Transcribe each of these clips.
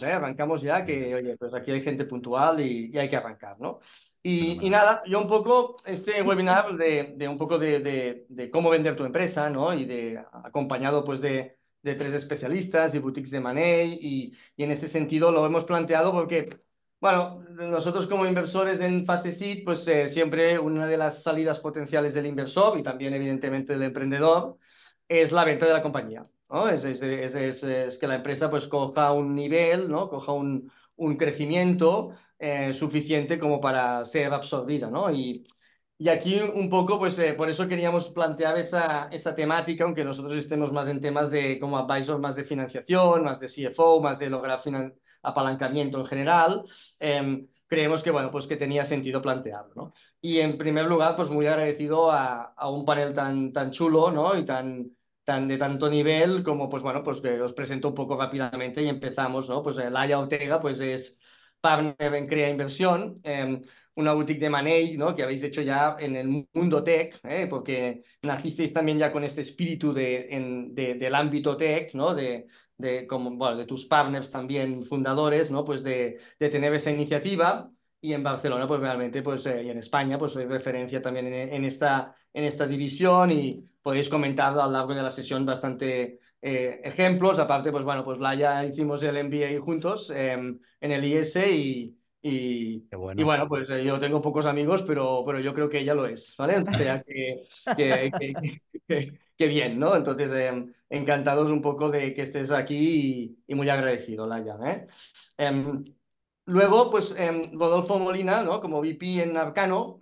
Pues, eh, arrancamos ya que, oye, pues aquí hay gente puntual y, hay que arrancar, ¿no? Y, nada, yo un poco, este webinar de, un poco de, cómo vender tu empresa, ¿no? Y de, acompañado pues de, tres especialistas y boutiques de Manet y, en ese sentido lo hemos planteado porque bueno, nosotros como inversores en fase seed, pues eh, siempre una de las salidas potenciales del inversor y también evidentemente del emprendedor es la venta de la compañía. Es, es, es, que la empresa pues coja un nivel, ¿no? Coja un, un crecimiento eh, suficiente como para ser absorbida, ¿no? Y, y aquí un poco, pues eh, por eso queríamos plantear esa, esa, temática, aunque nosotros estemos más en temas de como advisor, más de financiación, más de CFO, más de lograr apalancamiento en general, em, creemos que, bueno, pues que tenía sentido plantearlo, ¿no? Y en primer lugar, pues muy agradecido a, a un panel tan, tan chulo, ¿no? Y tan, tan de tanto nivel como, pues bueno, pues os presento un poco rápidamente y empezamos, ¿no? Pues eh, Laia Ortega, pues es partner en Crea Inversión, em, una boutique de Manei, ¿no? Que habéis hecho ya en el mundo tech, ¿eh? porque nacisteis también ya con este espíritu de, del ámbito tech, ¿no? De, de, como, bueno, de tus partners también fundadores, ¿no? Pues de, tener esa iniciativa y en Barcelona, pues realmente, pues, eh, y en España, pues soy referencia también en, en, esta, en esta división y podéis comentar a lo largo de la sesión bastante eh, ejemplos. Aparte, pues bueno, pues Laia hicimos el MBA juntos em, en el IS y, y, bueno. y bueno. pues eh, yo tengo pocos amigos, pero, pero yo creo que ella lo es, ¿vale? O sea, que, bien, ¿no? Entonces, em, encantados un poco de que estés aquí y, muy agradecido, Laia. ¿eh? Em, luego, pues Rodolfo Molina, ¿no? Como VP en Arcano,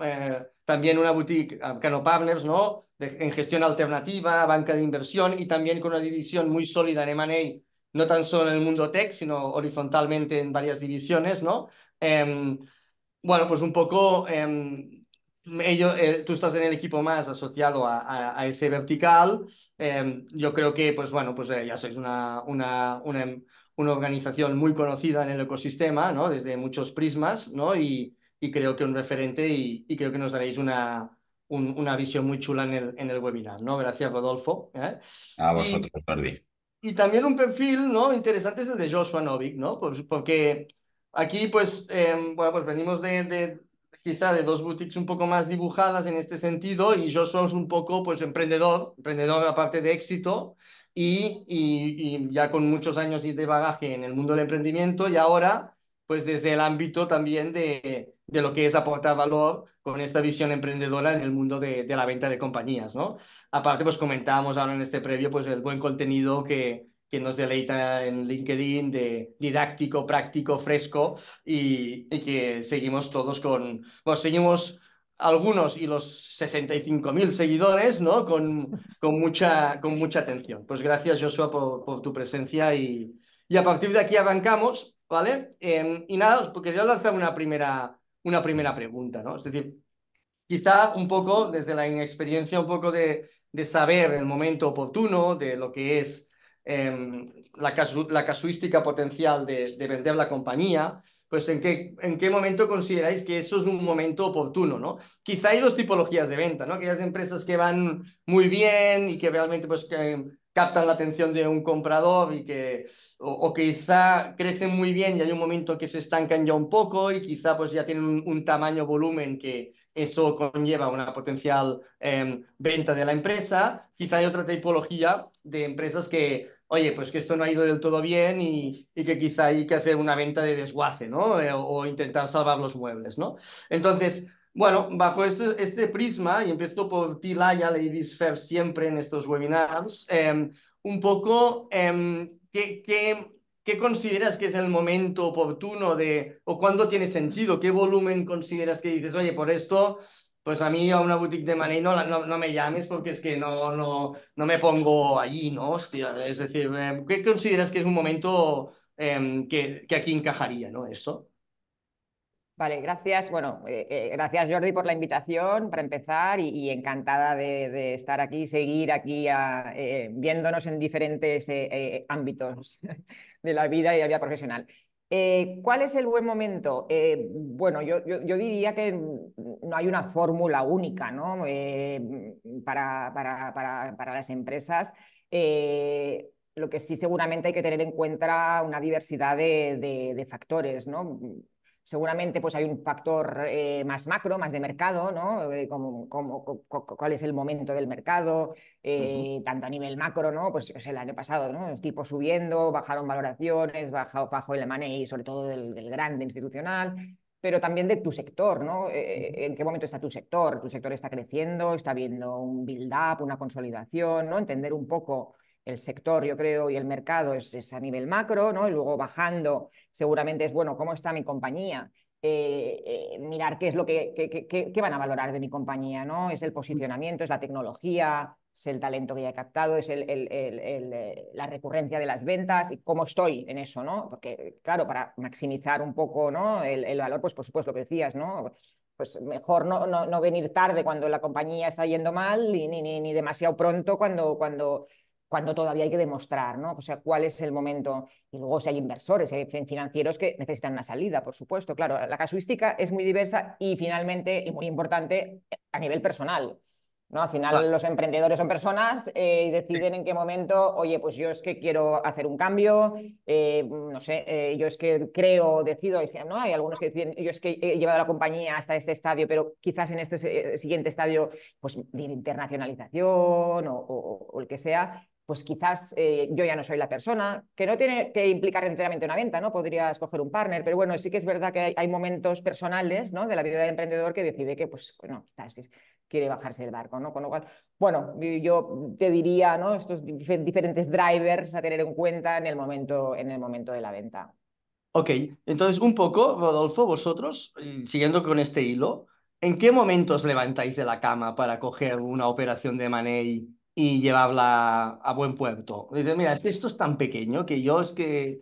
también una boutique ah, Cano Partners, ¿no? en gestión alternativa, banca de inversión y también con una división muy sólida en M&A, no tan solo en el mundo tech, sino horizontalmente en varias divisiones, ¿no? Em, bueno, pues un poco, em, eh, tú estás en el equipo más asociado a, ese vertical. Em, yo creo que, pues bueno, pues eh, ya sois una, una, una, una organización muy conocida en el ecosistema, ¿no? Desde muchos prismas, ¿no? Y, y creo que un referente y, creo que nos daréis una, una visión muy chula en el, en el webinar, ¿no? Gracias, Rodolfo. ¿eh? A vosotros, Jordi. Y también un perfil, ¿no? Interesante es el de Joshua Novik, ¿no? Pues, porque aquí, pues, em, bueno, pues venimos de, de quizá de dos boutiques un poco más dibujadas en este sentido y Joshua es un poco pues emprendedor, emprendedor aparte de éxito y, y, y, ya con muchos años de bagaje en el mundo del emprendimiento y ahora pues desde el ámbito también de, de lo que es aportar valor con esta visión emprendedora en el mundo de, de la venta de compañías, ¿no? Aparte, pues comentábamos ahora en este previo, pues el buen contenido que, que nos deleita en LinkedIn, de didáctico, práctico, fresco, y, y que seguimos todos con, pues seguimos algunos y los 65.000 seguidores, ¿no? Con, con, mucha, con mucha atención. Pues gracias, Joshua, por, por tu presencia y, y, a partir de aquí arrancamos, ¿vale? Em, y nada, porque yo lanzar una primera una primera pregunta, ¿no? Es decir, quizá un poco desde la inexperiencia, un poco de, saber el momento oportuno de lo que es em, la, casuística potencial de, de, vender la compañía, pues en qué, en qué momento consideráis que eso es un momento oportuno, ¿no? Quizá hay dos tipologías de venta, ¿no? Aquellas empresas que van muy bien y que realmente pues que captan la atención de un comprador y que, o, quizá crecen muy bien y hay un momento que se estancan ya un poco y quizá pues ya tienen un, tamaño, volumen que eso conlleva una potencial em, venta de la empresa. Quizá hay otra tipología de empresas que, oye, pues que esto no ha ido del todo bien y, que quizá hay que hacer una venta de desguace, ¿no? Eh, o intentar salvar los muebles, ¿no? Entonces, bueno, bajo este, este prisma, y empiezo por ti, Laia, Ladies Fair, siempre en estos webinars, em, un poco, em, ¿qué, qué, qué, consideras que es el momento oportuno de, o cuándo tiene sentido? ¿Qué volumen consideras que dices, oye, por esto, pues a mí a una boutique de Mané no, no, me llames porque es que no, no, no me pongo allí, ¿no? es decir, em, ¿qué consideras que es un momento que, que aquí encajaría, ¿no? eso Vale, gracias. Bueno, eh, eh, gracias Jordi por la invitación, para empezar, y, encantada de, estar aquí, seguir aquí eh, viéndonos en diferentes ámbitos de la vida y la vida profesional. ¿Cuál es el buen momento? bueno, yo, diría que no hay una fórmula única para, las empresas lo que sí seguramente hay que tener en cuenta una diversidad de factores, ¿no? seguramente pues hay un factor eh, más macro, más de mercado, ¿no? Eh, como, cuál es el momento del mercado, eh, tanto a nivel macro, ¿no? Pues el año pasado, ¿no? Los tipos subiendo, bajaron valoraciones, bajó, el M&A, sobre todo del, del, grande institucional, pero también de tu sector, ¿no? ¿En qué momento está tu sector? ¿Tu sector está creciendo? ¿Está viendo un build-up, una consolidación, ¿no? Entender un poco el sector, yo creo, y el mercado es, a nivel macro, ¿no? Y luego bajando, seguramente es, bueno, ¿cómo está mi compañía? Eh, eh, mirar qué es lo que, van a valorar de mi compañía, ¿no? Es el mm. posicionamiento, es la tecnología, es el talento que ya he captado, es el, el, el, eh, la recurrencia de las ventas y cómo estoy en eso, ¿no? Porque, claro, para maximizar un poco ¿no? el, valor, pues por supuesto lo que decías, ¿no? Pues mejor no, no, venir tarde cuando la compañía está yendo mal ni, ni, ni demasiado pronto cuando, cuando cuando todavía hay que demostrar, ¿no? O sea, cuál es el momento. Y luego si hay inversores, hay financieros que necesitan una salida, por supuesto. Claro, la casuística es muy diversa y finalmente, y muy importante, a nivel personal. ¿no? Al final los emprendedores son personas eh, y deciden en qué momento, oye, pues yo es que quiero hacer un cambio, eh, no sé, eh, yo es que creo, decido, ¿no? Hay algunos que deciden, yo es que he llevado la compañía hasta este estadio, pero quizás en este siguiente estadio, pues de internacionalización o el que sea, pues quizás eh, yo ya no soy la persona, que no tiene que implicar necesariamente una venta, ¿no? Podría escoger un partner, pero bueno, sí que es verdad que hay, momentos personales, ¿no? De la vida del emprendedor que decide que, pues, bueno, quizás quiere bajarse del barco, ¿no? Con lo cual, bueno, yo te diría, ¿no? Estos diferentes drivers a tener en cuenta en el momento, en el momento de la venta. Ok, entonces un poco, Rodolfo, vosotros, mm, siguiendo con este hilo, ¿en qué momentos levantáis de la cama para coger una operación de Manei y llevarla a buen puerto. dice, mira, esto es tan pequeño que yo es que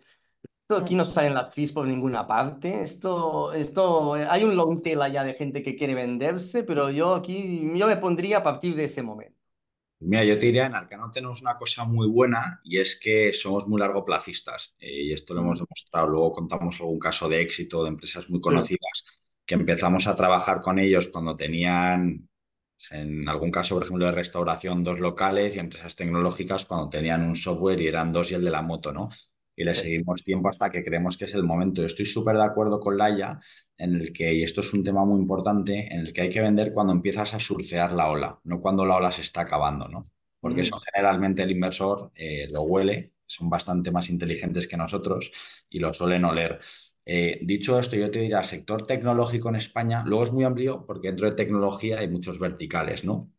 esto aquí no sale en la CIS por ninguna parte. Esto, esto, eh, hay un long tail allá de gente que quiere venderse, pero yo aquí, yo me pondría a partir de ese momento. Mira, yo te diría, en Arcano tenemos una cosa muy buena y es que somos muy largoplacistas. Eh, y esto lo hemos mm. demostrado. Luego contamos algún caso de éxito de empresas muy mm. conocidas que empezamos a trabajar con ellos cuando tenían en algún caso, por ejemplo, de restauración, dos locales y empresas tecnológicas cuando tenían un software y eran dos y el de la moto, ¿no? Y le seguimos tiempo hasta que creemos que es el momento. estoy súper de acuerdo con Laia en el que, y esto es un tema muy importante, en el que hay que vender cuando empiezas a surfear la ola, no cuando la ola se está acabando, ¿no? Porque mm. eso generalmente el inversor eh, lo huele, son bastante más inteligentes que nosotros y lo suelen oler. Eh, dicho esto, yo te diría, sector tecnológico en España, luego es muy amplio porque dentro de tecnología hay muchos verticales, ¿no?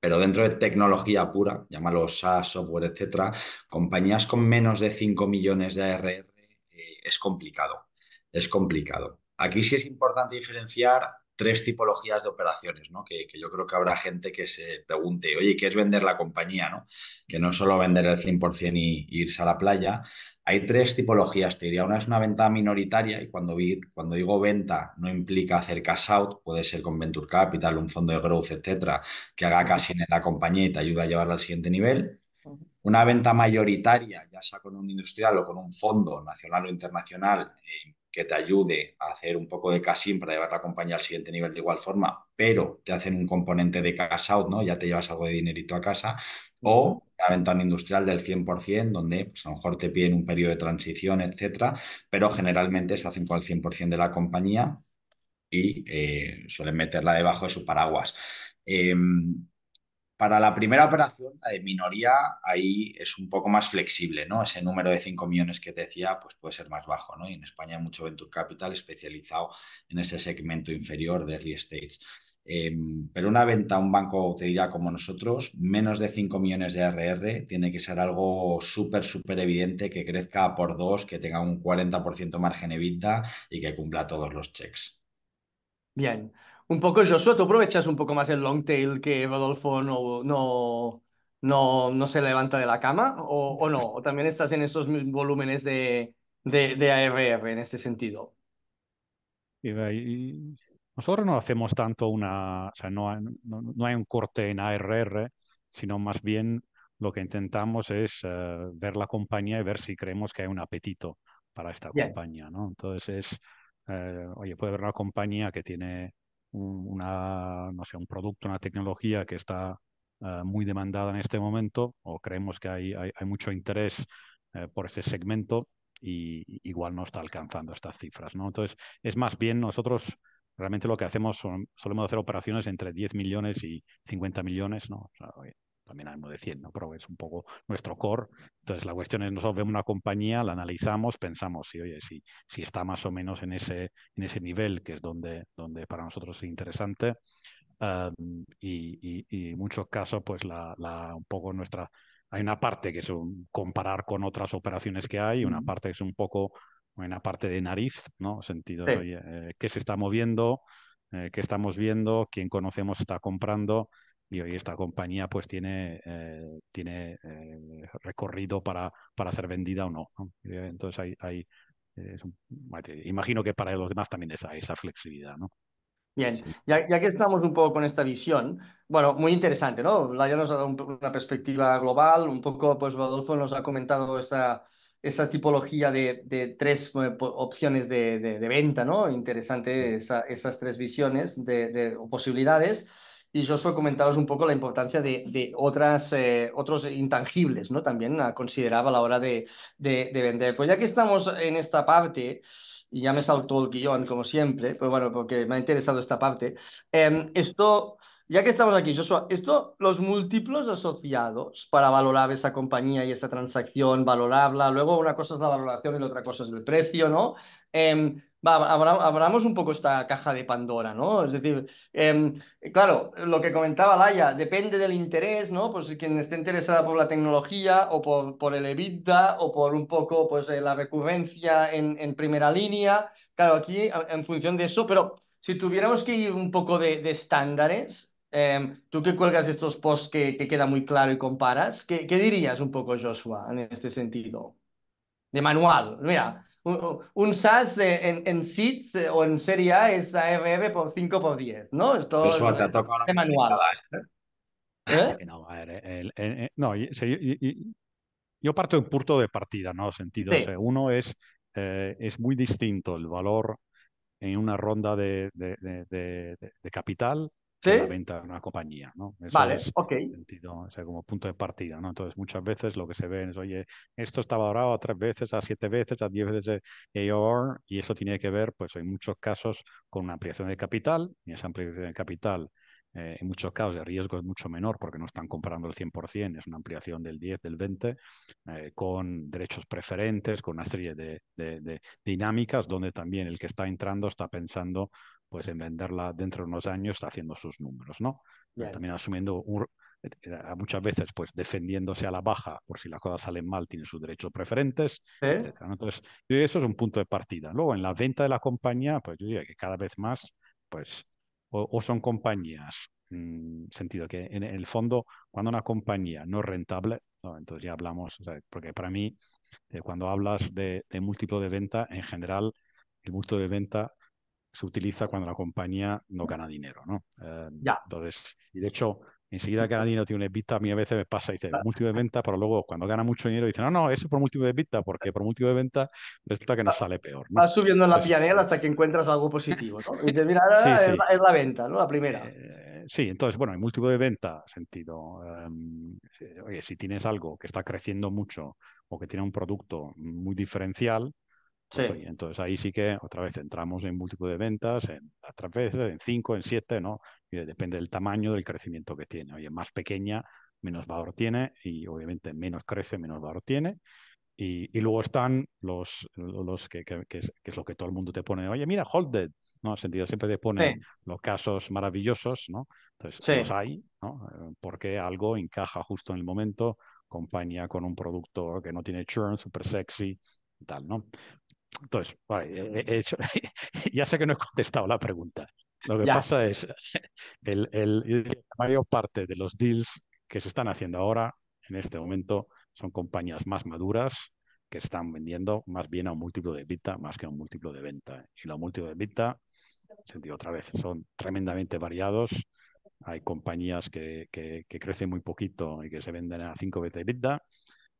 Pero dentro de tecnología pura, llámalo SaaS, software, etcétera, compañías con menos de 5 millones de ARR eh, es complicado. Es complicado. Aquí sí es importante diferenciar tres tipologías de operaciones, ¿no? Que, yo creo que habrá gente que se pregunte, oye, ¿qué es vender la compañía, no? Que no es solo vender el 100% e y, irse a la playa, hay tres tipologías, te diría. Una es una venta minoritaria y cuando, digo venta no implica hacer cash out, puede ser con Venture Capital, un fondo de growth, etcétera, que haga casi en la compañía y te ayuda a llevarla al siguiente nivel. Una venta mayoritaria, ya sea con un industrial o con un fondo nacional o internacional, eh, que te ayude a hacer un poco de cash-in para llevar la compañía al siguiente nivel de igual forma, pero te hacen un componente de cash-out, ¿no? Ya te llevas algo de dinerito a casa o una ventana industrial del 100%, donde pues, a lo mejor te piden un periodo de transición, etcétera, pero generalmente se hacen con el 100% de la compañía y eh, suelen meterla debajo de su paraguas. Em, para la primera operación, la de minoría, ahí es un poco más flexible, ¿no? Ese número de 5 millones que te decía, pues puede ser más bajo, ¿no? Y en España hay mucho venture capital especializado en ese segmento inferior de real stage. Em, pero una venta a un banco, te dirá como nosotros, menos de 5 millones de ARR tiene que ser algo súper, súper evidente que crezca por dos, que tenga un 40% margen evita y que cumpla todos los checks. Bien. Un poco, Josué, tú aprovechas un poco más el long tail que Rodolfo no, no, se levanta de la cama o, no? ¿O también estás en esos volúmenes de, de, ARR en este sentido? y nosotros no hacemos tanto una, o sea, no, no, hay un corte en ARR, sino más bien lo que intentamos es eh, ver la compañía y ver si creemos que hay un apetito para esta compañía, ¿no? Entonces es, eh, oye, puede haber una compañía que tiene un, una, no sé, un producto, una tecnología que está eh, muy demandada en este momento o creemos que hay, hay, mucho interés por ese segmento y igual no está alcanzando estas cifras, ¿no? Entonces es más bien nosotros Realmente lo que hacemos son, solemos hacer operaciones entre 10 millones y 50 millones, ¿no? también hay de 100, ¿no? Pero es un poco nuestro core. Entonces, la cuestión es, nosotros vemos una compañía, la analizamos, pensamos, si, oye, si, si está más o menos en ese, en ese nivel, que es donde, donde para nosotros es interesante. y, en muchos casos, pues la, un poco nuestra... Hay una parte que es comparar con otras operaciones que hay, una parte que es un poco buena parte de nariz, ¿no? Sentido, de, eh, ¿qué se está moviendo? Eh, ¿Qué estamos viendo? ¿Quién conocemos está comprando? Y hoy esta compañía pues tiene, eh, tiene recorrido para, para ser vendida o no. Entonces hay, imagino que para los demás también esa, esa flexibilidad, ¿no? Bien, ya, que estamos un poco con esta visión, bueno, muy interesante, ¿no? ya nos ha dado una perspectiva global, un poco, pues Rodolfo nos ha comentado esta, esa tipología de, de tres eh, opciones de, de, venta, ¿no? Interesante esas tres visiones de, posibilidades. Y yo suelo comentaros un poco la importancia de, otras, eh, otros intangibles, ¿no? También a a la hora de, vender. Pues ya que estamos en esta parte, y ya me saltó el guión, como siempre, pues bueno, porque me ha interesado esta parte, em, esto ya que estamos aquí, Joshua, esto, los múltiplos asociados para valorar esa compañía y esa transacción, valorarla, luego una cosa es la valoración y la otra cosa es el precio, ¿no? Em, abramos un poco esta caja de Pandora, ¿no? Es decir, em, claro, lo que comentaba Laia, depende del interés, ¿no? Pues quien esté interesada por la tecnología o por, el EBITDA o por un poco pues, eh, la recurrencia en, primera línea, claro, aquí en función de eso, pero si tuviéramos que ir un poco de estándares, Em, tú que cuelgas estos posts que, queda muy claro y comparas, ¿qué, dirías un poco, Joshua, en este sentido? De manual, mira, un, SAS eh, en, en SITS eh, o en Serie A es ARB por 5 por 10, ¿no? Esto Joshua, de manual. yo parto en punto de partida, ¿no? Sentido. uno es, eh, es muy distinto el valor en una ronda de, de capital la venta de una compañía, ¿no? vale, ok. o sea, como punto de partida, ¿no? Entonces, muchas veces lo que se ve es, oye, esto está valorado a tres veces, a siete veces, a diez veces eh, AOR, y eso tiene que ver, pues en muchos casos, con una ampliación de capital, y esa ampliación de capital eh, en muchos casos el riesgo es mucho menor porque no están comprando el 100%, es una ampliación del 10, del 20, eh, con derechos preferentes, con una serie de, dinámicas donde también el que está entrando está pensando pues en venderla dentro de unos años, está haciendo sus números, ¿no? También asumiendo eh, muchas veces pues defendiéndose a la baja por si las cosas salen mal tiene sus derechos preferentes entonces eso es un punto de partida luego en la venta de la compañía pues yo diría que cada vez más pues o, son compañías, mm, sentido que en el fondo cuando una compañía no es rentable, entonces ya hablamos, porque para mí eh, cuando hablas de, múltiplo de venta, en general el múltiplo de venta se utiliza cuando la compañía no gana dinero, ¿no? Eh, entonces, y de hecho enseguida que gana dinero tiene un EBITDA, a mí a veces me pasa, y dice de venta, pero luego cuando gana mucho dinero dice, no, no, eso es por múltiplo de venta, porque por múltiplo de venta resulta que nos sale peor. va subiendo en la pianela pues hasta que encuentras algo positivo, Y mira, Es, la, venta, ¿no? La primera. Eh, sí, entonces, bueno, el múltiplo de venta, sentido, em, eh, oye, si tienes algo que está creciendo mucho o que tiene un producto muy diferencial, Sí. entonces ahí sí que otra vez entramos en múltiplo de ventas, en otras veces, en cinco, en siete, ¿no? depende del tamaño, del crecimiento que tiene. Oye, más pequeña, menos valor tiene y obviamente menos crece, menos valor tiene. Y, luego están los, los que, que, es, lo que todo el mundo te pone, oye, mira, Holded, ¿no? En sentido, siempre te ponen los casos maravillosos, ¿no? Entonces, los hay, ¿no? Porque algo encaja justo en el momento, compañía con un producto que no tiene churn, súper sexy, tal, ¿no? Entonces, vale, eh, eh, eh, ya sé que no he contestado la pregunta. Lo que pasa es, el, la mayor parte de los deals que se están haciendo ahora, en este momento, son compañías más maduras que están vendiendo más bien a un múltiplo de EBITDA más que a un múltiplo de venta. Y los múltiplos de EBITDA, sentido otra vez, son tremendamente variados. Hay compañías que, que crecen muy poquito y que se venden a cinco veces EBITDA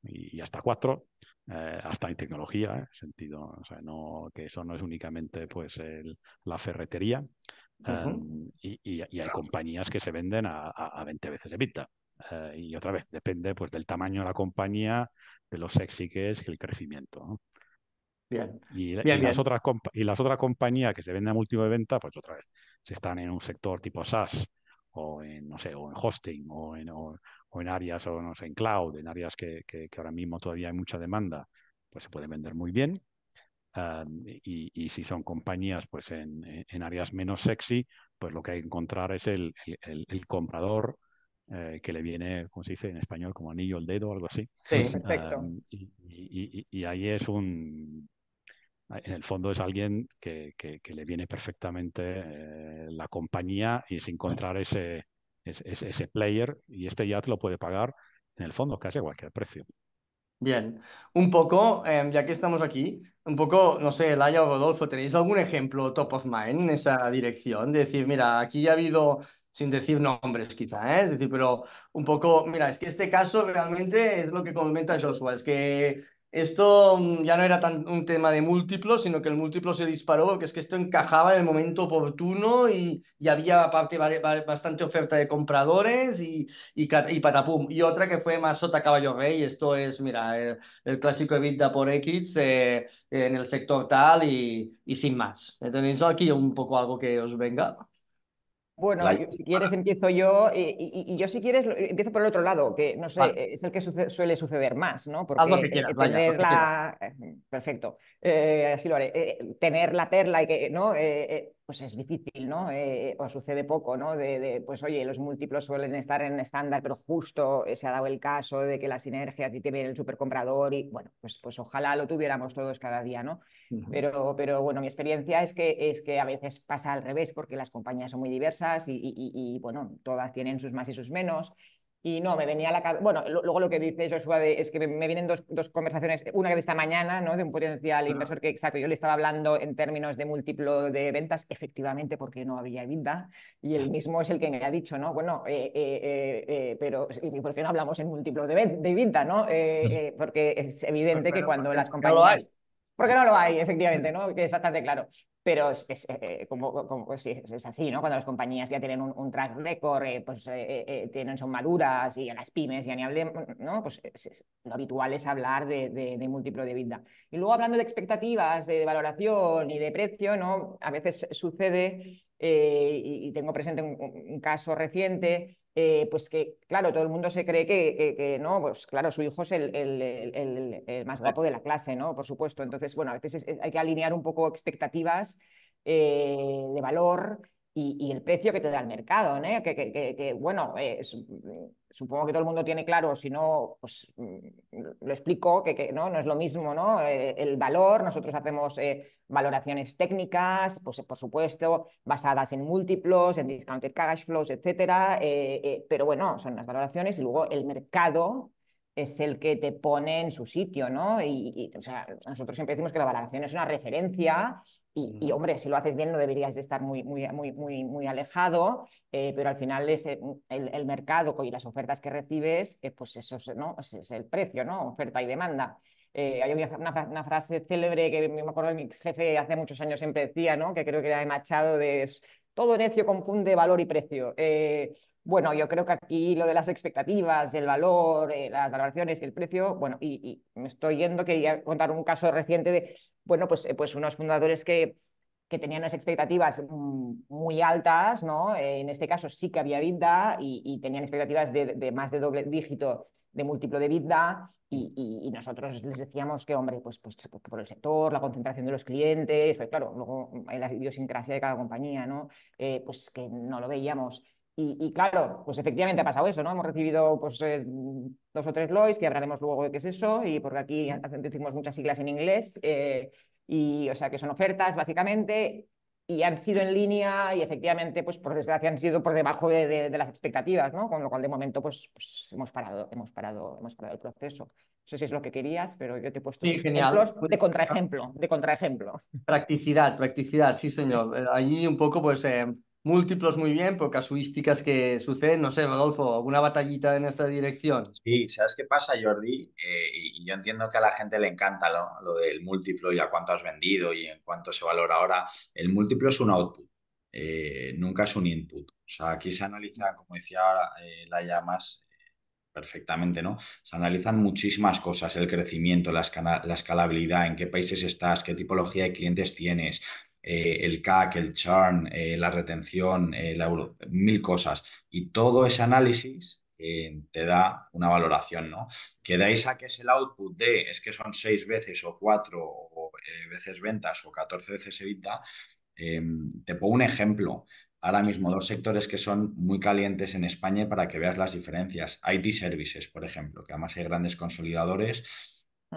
y, hasta cuatro, eh, hasta en tecnología, ¿eh? sentido, o sea, no, que eso no es únicamente pues la ferretería, em, y, hay compañías que se venden a, 20 veces de Uh, y otra vez, depende pues del tamaño de la compañía, de los sexy que es el crecimiento. Y, Las otras y las otras compañías que se venden a múltiplo de venta, pues otra vez, si están en un sector tipo SaaS o en, no sé, o en hosting o en, o en áreas o no sé, en cloud, en áreas que, ahora mismo todavía hay mucha demanda, pues se puede vender muy bien. Ah, y, si son compañías pues en, áreas menos sexy, pues lo que hay que encontrar es el, comprador eh, que le viene, como se dice en español, como anillo al dedo o algo así. Sí, perfecto. Ah, y, ahí es un... Ah, en el fondo es alguien que, le viene perfectamente eh, la compañía y es encontrar ese, es, ese player y este ya lo puede pagar en el fondo casi a cualquier precio. Bien, un poco, em, ya que estamos aquí, un poco, no sé, Laia o Rodolfo, ¿tenéis algún ejemplo top of mind en esa dirección? decir, mira, aquí ya ha habido, sin decir nombres quizá, ¿eh? es decir, pero un poco, mira, es que este caso realmente es lo que comenta Joshua, es que esto mm, ya no era tan un tema de múltiplos sino que el múltiplo se disparó porque es que esto encajaba en el momento oportuno y, había bastante oferta de compradores y, y, y, patapum. Y otra que fue más sota caballo rey, esto es, mira, el, clásico evita por X eh, en el sector tal y, sin más. Entonces aquí un poco algo que os venga. Bueno, si quieres empiezo yo eh, y, yo si quieres empiezo por el otro lado, que no sé, eh, es el que suele suceder más, ¿no? Porque que tener la... Eh, perfecto, así lo haré. tener la perla y que, ¿no? pues es difícil, ¿no? Eh, o sucede poco, ¿no? De, pues oye, los múltiplos suelen estar en estándar, pero justo se ha dado el caso de que la sinergia y te viene el supercomprador y bueno, pues, pues ojalá lo tuviéramos todos cada día, ¿no? pero, pero bueno, mi experiencia es que, es que a veces pasa al revés porque las compañías son muy diversas y bueno, todas tienen sus más y sus menos y no, me venía la cabeza. Bueno, luego lo que dice Joshua es que me, vienen dos, conversaciones, una de esta mañana, ¿no? De un potencial inversor que, exacto, yo le estaba hablando en términos de múltiplo de ventas, efectivamente, porque no había vida. Y el mismo es el que me ha dicho, ¿no? Bueno, eh, eh, eh, eh pero ¿por qué no hablamos en múltiplo de, de ¿no? Eh, porque es evidente que cuando las compañías. Porque no lo hay, efectivamente, ¿no? Que es bastante claro. Pero es, eh, eh, como, pues es, así, ¿no? Cuando las compañías ya tienen un, track record, eh, pues tienen, son maduras y a las pymes ya ni hablemos, ¿no? Pues lo habitual es hablar de, múltiplo de vida. Y luego hablando de expectativas, de, valoración y de precio, ¿no? A veces sucede, y, tengo presente un caso reciente, eh, pues que, claro, todo el mundo se cree que, que, no, pues claro, su hijo es el, el, el, más guapo de la clase, ¿no? Por supuesto. Entonces, bueno, a veces eh, hay que alinear un poco expectativas eh, de valor y, el precio que te da el mercado, ¿no? Que, que bueno, es, supongo que todo el mundo tiene claro, si no, pues mm, lo explico, que, ¿no? no es lo mismo, ¿no? Eh, el valor, nosotros hacemos eh, valoraciones técnicas, pues por supuesto, basadas en múltiplos, en discounted cash flows, etcétera, eh, pero bueno, son las valoraciones y luego el mercado es el que te pone en su sitio, ¿no? Y, o sea, nosotros siempre decimos que la valoración es una referencia y, y, hombre, si lo haces bien no deberías de estar muy, muy, muy, muy, muy alejado, eh, pero al final es eh, el, el, mercado y las ofertas que recibes, eh, pues eso es, ¿no? es el precio, ¿no? Oferta y demanda. hay una, frase célebre que me acuerdo que mi ex jefe hace muchos años siempre decía, ¿no? que creo que era de Machado, de todo necio confunde valor y precio. Eh, bueno, yo creo que aquí lo de las expectativas, el valor, eh, las valoraciones y el precio, bueno, y, me estoy yendo, quería contar un caso reciente de, bueno, pues, eh, pues unos fundadores que, que tenían unas expectativas mm, muy altas, ¿no? en este caso sí que había vida y, tenían expectativas de, más de doble dígito de múltiplo de vida y, nosotros les decíamos que, hombre, pues, pues por el sector, la concentración de los clientes, pues claro, luego hay la idiosincrasia de cada compañía, ¿no? Eh, pues que no lo veíamos. Y, claro, pues efectivamente ha pasado eso, ¿no? Hemos recibido pues, eh, dos o tres LOIs, que hablaremos luego de qué es eso, y porque aquí decimos muchas siglas en inglés, eh, y o sea que son ofertas básicamente, y han sido en línea y efectivamente, pues por desgracia, han sido por debajo de, las expectativas, ¿no? Con lo cual, de momento, pues, pues, hemos, parado, hemos, parado, hemos parado el proceso. No sé si es lo que querías, pero yo te he puesto ejemplos pues, ah, de contraejemplo, de Practicidad, practicidad, sí, señor. Allí un poco, pues, eh, múltiplos muy bien, por casuísticas que suceden. No sé, Rodolfo, ¿alguna batallita en esta dirección? Sí, ¿sabes qué pasa, Jordi? Eh, y yo entiendo que a la gente le encanta lo del múltiplo y a cuánto has vendido y en cuánto se valora ahora. El múltiplo es un output, eh, nunca es un input. O sea, aquí se analiza, como decía ahora eh, la llamas perfectamente, ¿no? Se analizan muchísimas cosas, el crecimiento, la escalabilidad, en qué países estás, qué tipología de clientes tienes, eh, el CAC, el churn, eh, la retención, eh, mil cosas. Y todo ese análisis te da una valoración, ¿no? Que a que es el output de, es que son seis veces o cuatro veces ventas o 14 veces evita. Em, te pongo un ejemplo. Ahora mismo, dos sectores que son muy calientes en España para que veas las diferencias. IT services, por ejemplo, que además hay grandes consolidadores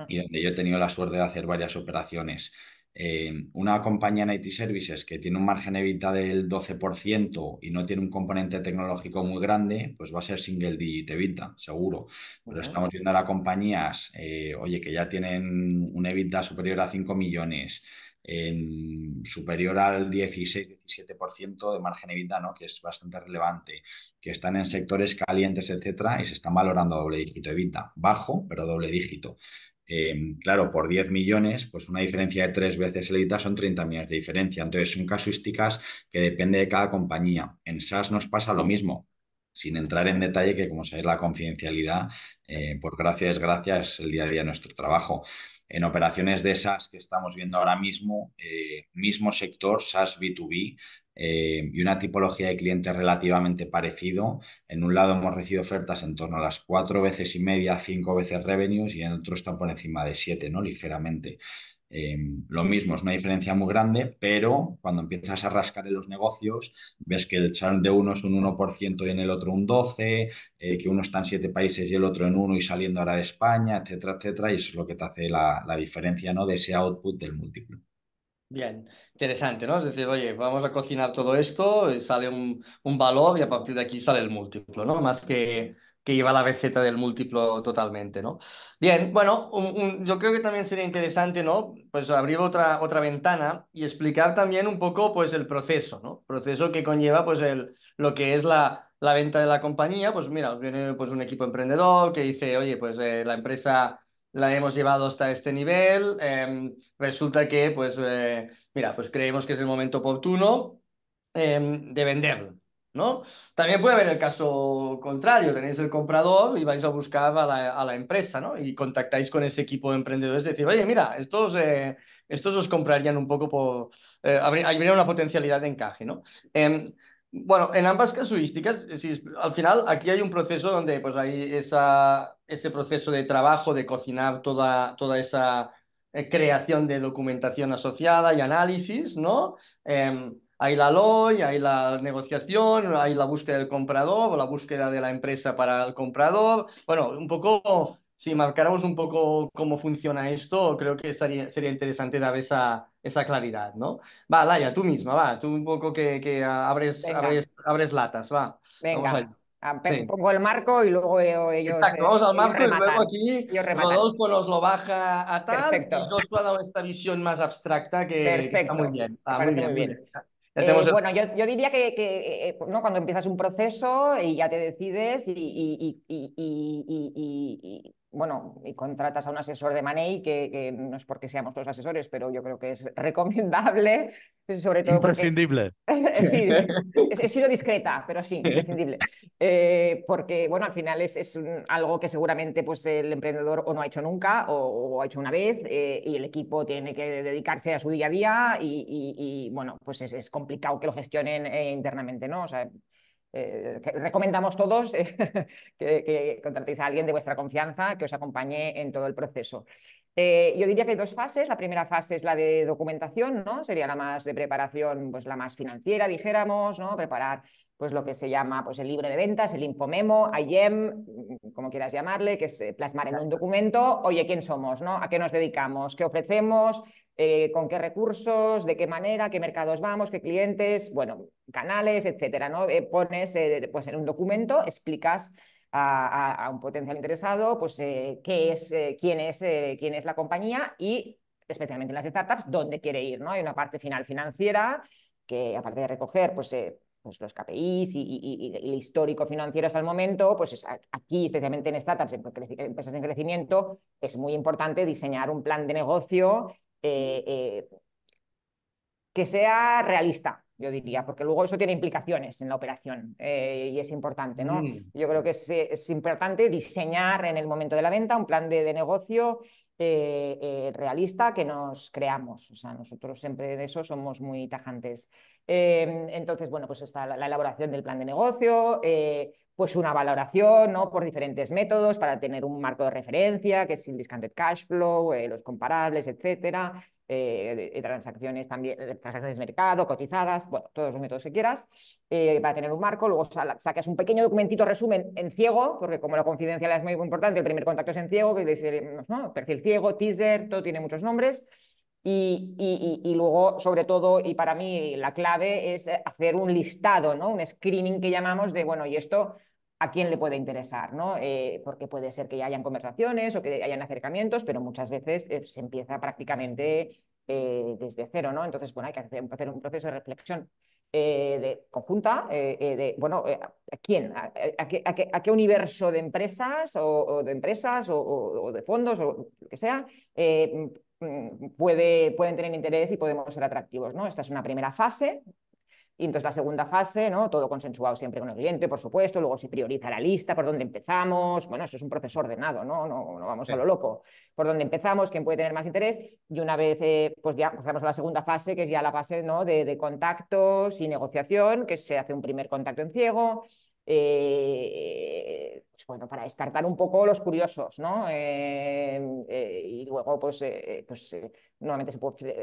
y donde yo he tenido la suerte de hacer varias operaciones. Eh, una compañía en IT Services que tiene un margen evita del 12% y no tiene un componente tecnológico muy grande, pues va a ser single digit evita, seguro. Pero estamos viendo ahora compañías, eh, oye, que ya tienen un evita superior a 5 millones, en superior al 16-17% de margen evita, ¿no? que es bastante relevante, que están en sectores calientes, etcétera, y se están valorando doble dígito evita, bajo, pero doble dígito. Em, claro, por 10 millones, pues una diferencia de tres veces el EBITDA son 30 millones de diferencia. Entonces, son casuísticas que depende de cada compañía. En SaaS nos pasa lo mismo, sin entrar en detalle, que como sabéis, la confidencialidad, eh, por gracia desgracia, es el día a día de nuestro trabajo. En operaciones de SaaS que estamos viendo ahora mismo, eh, mismo sector, SaaS B2B, eh, y una tipología de clientes relativamente parecido. En un lado hemos recibido ofertas en torno a las cuatro veces y media, cinco veces revenues y en otro están por encima de siete, ¿no? Ligeramente. Eh, lo mm. mismo, es una diferencia muy grande, pero cuando empiezas a rascar en los negocios, ves que el churn de uno es un 1% y en el otro un 12%, eh, que uno está en siete países y el otro en uno y saliendo ahora de España, etcétera, etcétera, y eso es lo que te hace la, diferencia ¿no? de ese output del múltiplo. Bien, interesante, ¿no? Es decir, oye, vamos a cocinar todo esto, eh, sale un, un valor y a partir de aquí sale el múltiplo, ¿no? Más que, que lleva la receta del múltiplo totalmente, ¿no? Bien, bueno, yo creo que también sería interesante, ¿no? Pues abrir otra, otra ventana y explicar también un poco, pues, el proceso, ¿no? Proceso que conlleva, pues, el, lo que es la, la venta de la compañía, pues mira, viene pues un equipo emprendedor que dice, oye, pues eh, la empresa la hemos llevado hasta este nivel, em, resulta que, pues, eh, mira, pues creemos que es el momento oportuno em, de venderlo. ¿No? También puede haber el caso contrario, tenéis el comprador y vais a buscar a la, empresa, ¿no? Y contactáis con ese equipo de emprendedores, decir, oye, mira, estos, eh, estos os comprarían un poco por... Eh, habría una potencialidad de encaje, ¿no? Em, bueno, en ambas casuísticas, si, al final aquí hay un proceso donde pues hay esa ese proceso de trabajo, de cocinar toda, toda esa eh, creación de documentación asociada y análisis, ¿no? Em, hay la ley, hay la negociación, hay la búsqueda del comprador o la búsqueda de la empresa para el comprador. Bueno, un poco, si marcáramos un poco cómo funciona esto, creo que sería, sería interesante dar esa, esa claridad, ¿no? Va, Laia, tú misma, va, tú un poco que, que abres, abres, abres, latas, va. Venga. Ah, pongo el marco y luego ellos. Exacto, eh, vamos al marco y luego aquí Rodolfo nos lo baja a tal. Perfecto. Y nos ha dado esta visión más abstracta que, está muy bien. Está muy bien. Eh, bueno, yo, yo, diría que, que eh, ¿no? cuando empiezas un proceso y ya te decides y, y, y, bueno, y contratas a un asesor de Manei, que, no es porque seamos todos asesores, pero yo creo que es recomendable, sobre todo. Imprescindible. sí, he sido discreta, pero sí, imprescindible. Eh, porque, bueno, al final es, es algo que seguramente pues, el emprendedor o no ha hecho nunca o, ha hecho una vez eh, y el equipo tiene que dedicarse a su día a día y, bueno, pues es, complicado que lo gestionen eh, internamente, ¿no? O sea, eh, recomendamos todos eh, que, que, contratéis a alguien de vuestra confianza que os acompañe en todo el proceso. Eh, yo diría que hay dos fases. La primera fase es la de documentación, ¿no? Sería la más de preparación, pues la más financiera, dijéramos, ¿no? Preparar pues lo que se llama pues el libro de ventas, el infomemo, IEM, mm, como quieras llamarle, que es plasmar en un documento, oye, ¿quién somos? ¿A qué nos dedicamos? ¿Qué ofrecemos? Eh, con qué recursos, de qué manera, qué mercados vamos, qué clientes, bueno, canales, etcétera. ¿no? Eh, pones eh, pues en un documento, explicas a, un potencial interesado pues, qué es, quién, es, quién es la compañía y especialmente en las startups, dónde quiere ir. ¿no? Hay una parte final financiera que aparte de recoger pues, pues los KPIs y, el histórico financiero hasta el momento, pues aquí, especialmente en startups, en empresas en crecimiento, es muy importante diseñar un plan de negocio eh, eh, que sea realista, yo diría, porque luego eso tiene implicaciones en la operación eh, y es importante, ¿no? Mm. Yo creo que es, importante diseñar en el momento de la venta un plan de, negocio realista que nos creamos. O sea, nosotros siempre de eso somos muy tajantes. Em, entonces, bueno, pues está la, elaboración del plan de negocio, eh, pues una valoración ¿no? por diferentes métodos para tener un marco de referencia, que es el discounted cash flow, eh, los comparables, etcétera, eh, transacciones también, transacciones de mercado, cotizadas, bueno, todos los métodos que quieras, para tener un marco, luego sacas un pequeño documentito resumen en ciego, porque como la confidencialidad es muy importante, el primer contacto es en ciego, que perfil ciego, teaser, todo tiene muchos nombres, y, luego, sobre todo, y para mí la clave es hacer un listado, ¿no? Un screening que llamamos de, bueno, ¿y esto a quién le puede interesar? ¿no? Eh, porque puede ser que ya hayan conversaciones o que hayan acercamientos, pero muchas veces eh, se empieza prácticamente eh, desde cero, ¿no? Entonces, bueno, hay que hacer, un proceso de reflexión. de conjunta, de, bueno, ¿a quién? ¿A, qué, universo de empresas o, de empresas o, de fondos o lo que sea? Mm, puede, pueden tener interés y podemos ser atractivos. ¿no? Esta es una primera fase. Y entonces la segunda fase, ¿no? todo consensuado siempre con el cliente, por supuesto, luego se prioriza la lista, por dónde empezamos, bueno, eso es un proceso ordenado, no, no, no vamos a lo loco, por dónde empezamos, quién puede tener más interés, y una vez, eh, pues ya pasamos a la segunda fase, que es ya la fase ¿no? de, de contactos y negociación, que se hace un primer contacto en ciego, eh, pues bueno, para descartar un poco los curiosos, ¿no? Eh, eh, y luego, pues, pues nuevamente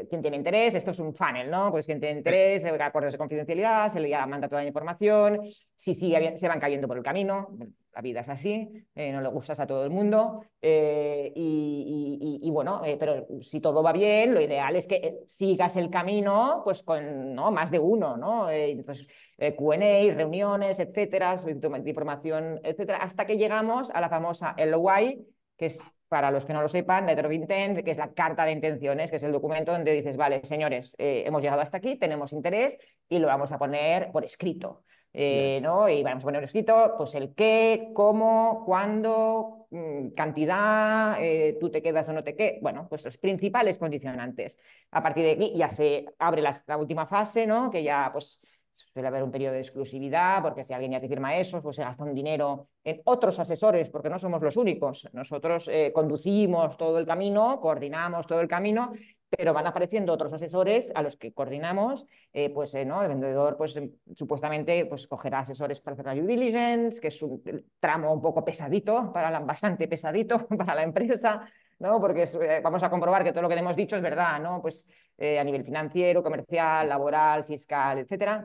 quien tiene interés, esto es un funnel, ¿no? Pues quien tiene interés, acuerdos de confidencialidad, se le manda toda la información, si sigue, se van cayendo por el camino, la vida es así, no le gustas a todo el mundo, y, bueno, pero si todo va bien, lo ideal es que sigas el camino, pues con ¿no? más de uno, ¿no? entonces, eh, QA, reuniones, etcétera, de información, etcétera, hasta que llegamos a la famosa LOI, que es, para los que no lo sepan, Letter of Intent, que es la carta de intenciones, que es el documento donde dices, vale, señores, eh, hemos llegado hasta aquí, tenemos interés y lo vamos a poner por escrito. Eh, ¿no? Y vamos a poner por escrito pues el qué, cómo, cuándo, mm, cantidad, tú te quedas o no te quedas, bueno, pues los principales condicionantes. A partir de aquí ya se abre la, la última fase, ¿no? Que ya pues suele haber un periodo de exclusividad, porque si alguien ya te firma eso, pues se gasta un dinero en otros asesores, porque no somos los únicos. Nosotros eh, conducimos todo el camino, coordinamos todo el camino, pero van apareciendo otros asesores a los que coordinamos, eh, pues eh, el vendedor pues, em, supuestamente pues, cogerá asesores para hacer la due diligence, que es un tramo un poco pesadito, para bastante pesadito para la empresa, ¿no? porque vamos a comprobar que todo lo que hemos dicho es verdad, pues, a nivel financiero, comercial, laboral, fiscal, etc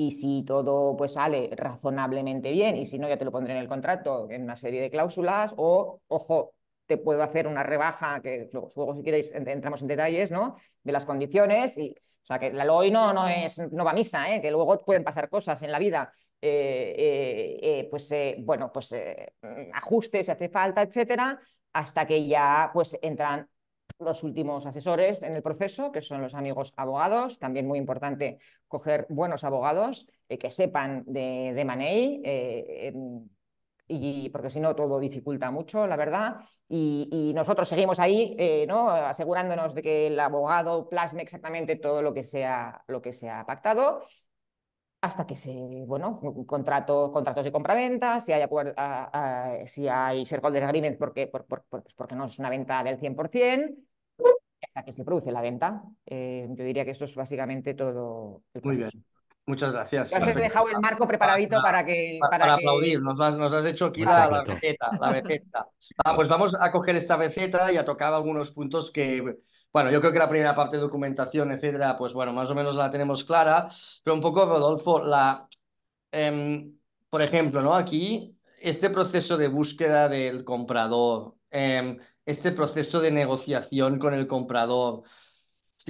y si todo pues sale razonablemente bien y si no ya te lo pondré en el contrato en una serie de cláusulas o ojo te puedo hacer una rebaja que luego, si queréis entramos en detalles no de las condiciones y o sea que la LOI no no es no va a misa ¿eh? que luego pueden pasar cosas en la vida eh, eh, eh, pues bueno pues ajustes hace falta etcétera hasta que ya pues entran los últimos asesores en el proceso, que son los amigos abogados. También muy importante coger buenos abogados eh, que sepan de, de Manei, eh, y porque si no todo dificulta mucho, la verdad. Y, nosotros seguimos ahí, eh, ¿no? asegurándonos de que el abogado plasme exactamente todo lo que sea lo que se ha pactado hasta que se, bueno, contrato, contratos de compraventa, si hay, si hay shareholders agreements porque, pues porque no es una venta del 100%, hasta que se produce la venta. Eh, yo diría que eso es básicamente todo. Muy bien. Muchas gracias. Ya dejado el marco preparadito para, que. Para, aplaudir, nos has, hecho aquí la, receta. Ah, pues vamos a coger esta receta y a tocar algunos puntos que. Bueno, yo creo que la primera parte de documentación, etcétera, pues bueno, más o menos la tenemos clara. Pero un poco, Rodolfo, la. Em, por ejemplo, ¿no? Aquí, este proceso de búsqueda del comprador. Em, este proceso de negociación con el comprador.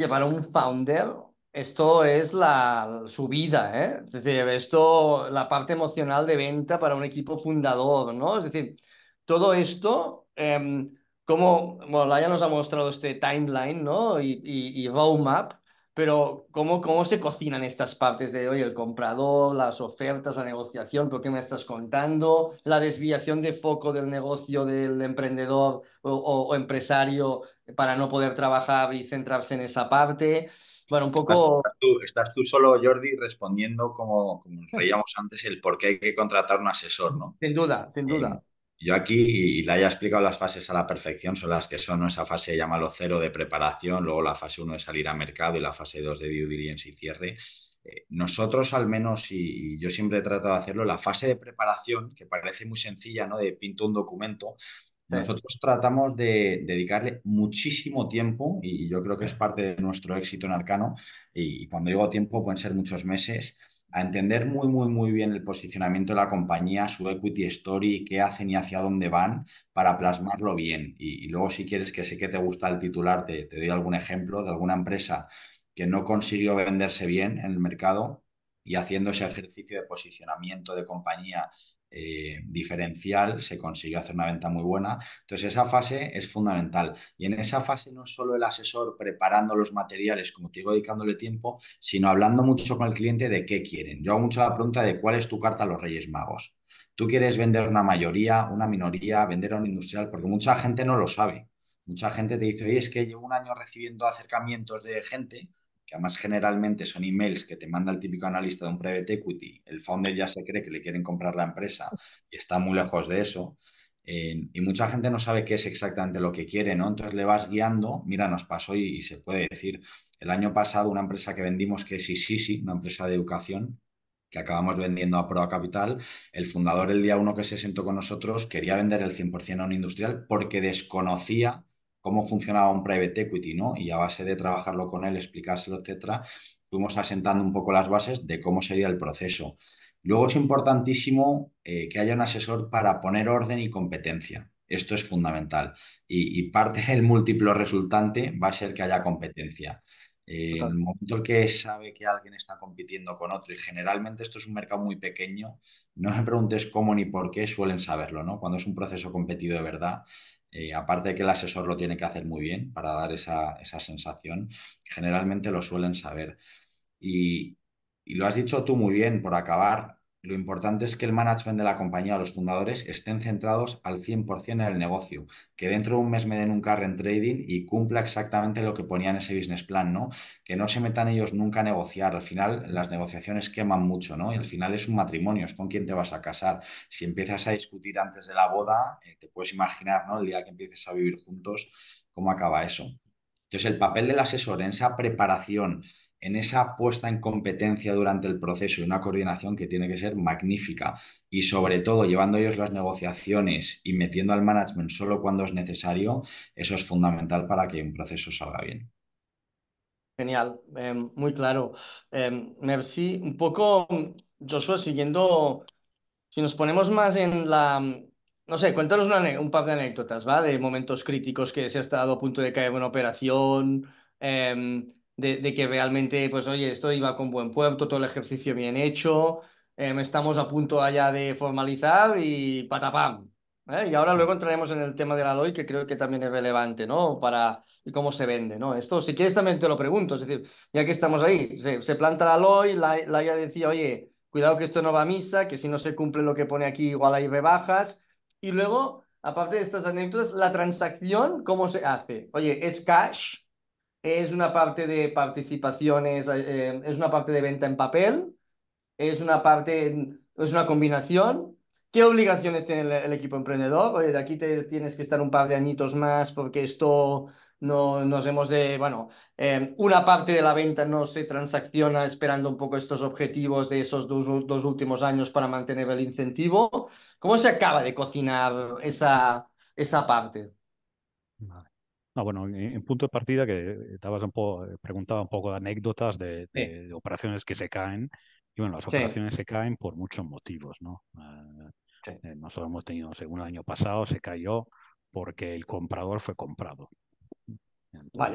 para un founder esto es la, subida, vida, ¿eh? esto, la parte emocional de venta para un equipo fundador, ¿no? Es decir, todo esto, em, como bueno, Laia nos ha mostrado este timeline, ¿no? Y, y roadmap, pero ¿cómo, se cocinan estas partes de hoy? El comprador, las ofertas, la negociación, ¿por qué me estás contando? La desviación de foco del negocio del emprendedor o, empresario para no poder trabajar y centrarse en esa parte. Bueno, un poco... Estás tú, solo, Jordi, respondiendo como, como antes el por qué hay que contratar un asesor, ¿no? Sin duda, sin duda. Yo aquí, y, la haya explicado las fases a la perfección, son las que son esa fase, llámalo cero, de preparación, luego la fase uno de salir a mercado y la fase dos de due diligence y cierre. Eh, nosotros al menos, y, yo siempre he tratado de hacerlo, la fase de preparación, que parece muy sencilla, ¿no? De pinto un documento, nosotros tratamos de dedicarle muchísimo tiempo y yo creo que es parte de nuestro éxito en Arcano. Y cuando digo tiempo pueden ser muchos meses a entender muy, muy, muy bien el posicionamiento de la compañía, su equity story, qué hacen y hacia dónde van, para plasmarlo bien. Y, luego, si quieres, que sé que te gusta el titular, te, te, doy algún ejemplo de alguna empresa que no consiguió venderse bien en el mercado y haciendo ese ejercicio de posicionamiento de compañía eh, diferencial se consigue hacer una venta muy buena. Entonces esa fase es fundamental. Y en esa fase no solo el asesor preparando los materiales, como te digo, dedicándole tiempo, sino hablando mucho con el cliente de qué quieren. Yo hago mucho la pregunta de cuál es tu carta a los Reyes Magos. Tú quieres vender una mayoría, una minoría, vender a un industrial, porque mucha gente no lo sabe. Mucha gente te dice, oye, es que llevo un año recibiendo acercamientos de gente que además generalmente son emails que te manda el típico analista de un private equity, el founder ya se cree que le quieren comprar la empresa y está muy lejos de eso. Eh, y mucha gente no sabe qué es exactamente lo que quiere, ¿no? Entonces le vas guiando, mira, nos pasó y, se puede decir, el año pasado una empresa que vendimos que es Isisi, una empresa de educación, que acabamos vendiendo a Proa Capital, el fundador el día uno que se sentó con nosotros quería vender el 100% a un industrial porque desconocía cómo funcionaba un private equity, ¿no? Y a base de trabajarlo con él, explicárselo, etcétera, fuimos asentando un poco las bases de cómo sería el proceso. Luego es importantísimo eh, que haya un asesor para poner orden y competencia. Esto es fundamental. Y, parte del múltiplo resultante va a ser que haya competencia. Eh, en el momento que sabe que alguien está compitiendo con otro, y generalmente esto es un mercado muy pequeño, no me preguntes cómo ni por qué suelen saberlo, ¿no? Cuando es un proceso competido de verdad, eh, aparte que el asesor lo tiene que hacer muy bien para dar esa, esa sensación, generalmente lo suelen saber. Y, y, lo has dicho tú muy bien por acabar lo importante es que el management de la compañía o los fundadores estén centrados al 100% en el negocio, que dentro de un mes me den un en trading y cumpla exactamente lo que ponía en ese business plan, ¿no? Que no se metan ellos nunca a negociar, al final las negociaciones queman mucho, ¿no? Y al final es un matrimonio, es con quién te vas a casar. Si empiezas a discutir antes de la boda, eh, te puedes imaginar, ¿no? El día que empieces a vivir juntos, cómo acaba eso. Entonces, el papel del asesor en esa preparación en esa puesta en competencia durante el proceso y una coordinación que tiene que ser magnífica. Y sobre todo, llevando ellos las negociaciones y metiendo al management solo cuando es necesario, eso es fundamental para que un proceso salga bien. Genial, eh, muy claro. Eh, merci, un poco, Joshua, siguiendo, si nos ponemos más en la, no sé, cuéntanos un par de anécdotas, ¿vale? De momentos críticos que se ha estado a punto de caer una operación. Eh, de, que realmente, pues oye, esto iba con buen puerto, todo el ejercicio bien hecho, eh, estamos a punto allá de formalizar y patapam. ¿eh? Y ahora luego entraremos en el tema de la LOI, que creo que también es relevante, ¿no? Para cómo se vende, ¿no? Esto, si quieres, también te lo pregunto, es decir, ya que estamos ahí, se, planta la LOI, la, la IA decía, oye, cuidado que esto no va a misa, que si no se cumple lo que pone aquí, igual hay rebajas, y luego aparte de estas anécdotas, la transacción, ¿cómo se hace? Oye, ¿es cash? es una parte de participaciones, eh, eh, es una parte de venta en papel, es una parte, es una combinación. ¿Qué obligaciones tiene el, equipo emprendedor? Oye, de aquí tienes que estar un par de añitos más porque esto no nos hemos de, bueno, em, una parte de la venta no se transacciona esperando un poco estos objetivos de esos dos, últimos años para mantener el incentivo. ¿Cómo se acaba de cocinar esa, esa parte? bueno, en, punto de partida que estabas un eh, preguntaba un poco de anécdotas de, operaciones que se caen. Y bueno, las operaciones se caen por muchos motivos, ¿no? Ah, eh, nosotros hemos tenido, según el año pasado, se cayó porque el comprador fue comprado. Pues,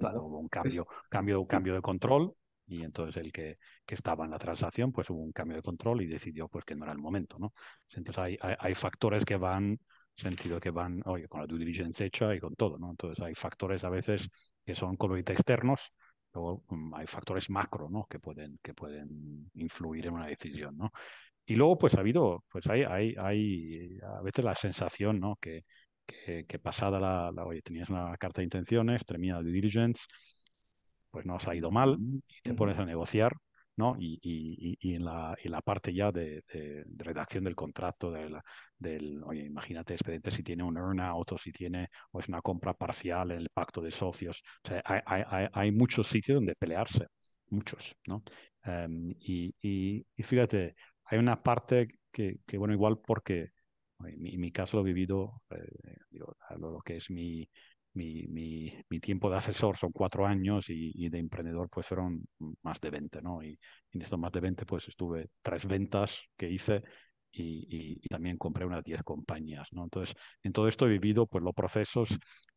hubo un cambio, cambio, un cambio de control y entonces el que, que, estaba en la transacción, pues hubo un cambio de control y decidió pues que no era el momento, ¿no? Entonces hay, hay factores que van sentido que van oye, con la due diligence hecha y con todo, ¿no? Entonces hay factores a veces que son colorita externos, luego mm, hay factores macro, ¿no? Que pueden, que pueden influir en una decisión, ¿no? Y luego, pues ha habido, pues hay, hay, hay a veces la sensación, ¿no? Que, que, pasada la, oye, tenías una carta de intenciones, termina la due diligence, pues no ha ido mal y te pones a negociar ¿no? Y, y, y en, la, en, la, parte ya de, redacción del contrato, de la, del, oye, imagínate, expediente si tiene un earnout o si tiene o es una compra parcial en el pacto de socios. O sea, hay, hay, hay muchos sitios donde pelearse, muchos, ¿no? Em, y, y, fíjate, hay una parte que, que bueno, igual porque en mi, mi caso lo he vivido, eh, lo, que es mi, mi, mi, tiempo de asesor son cuatro años y, de emprendedor pues fueron más de 20, ¿no? Y, en estos más de 20 pues estuve tres ventas que hice y, también compré unas 10 compañías, ¿no? Entonces, en todo esto he vivido pues los procesos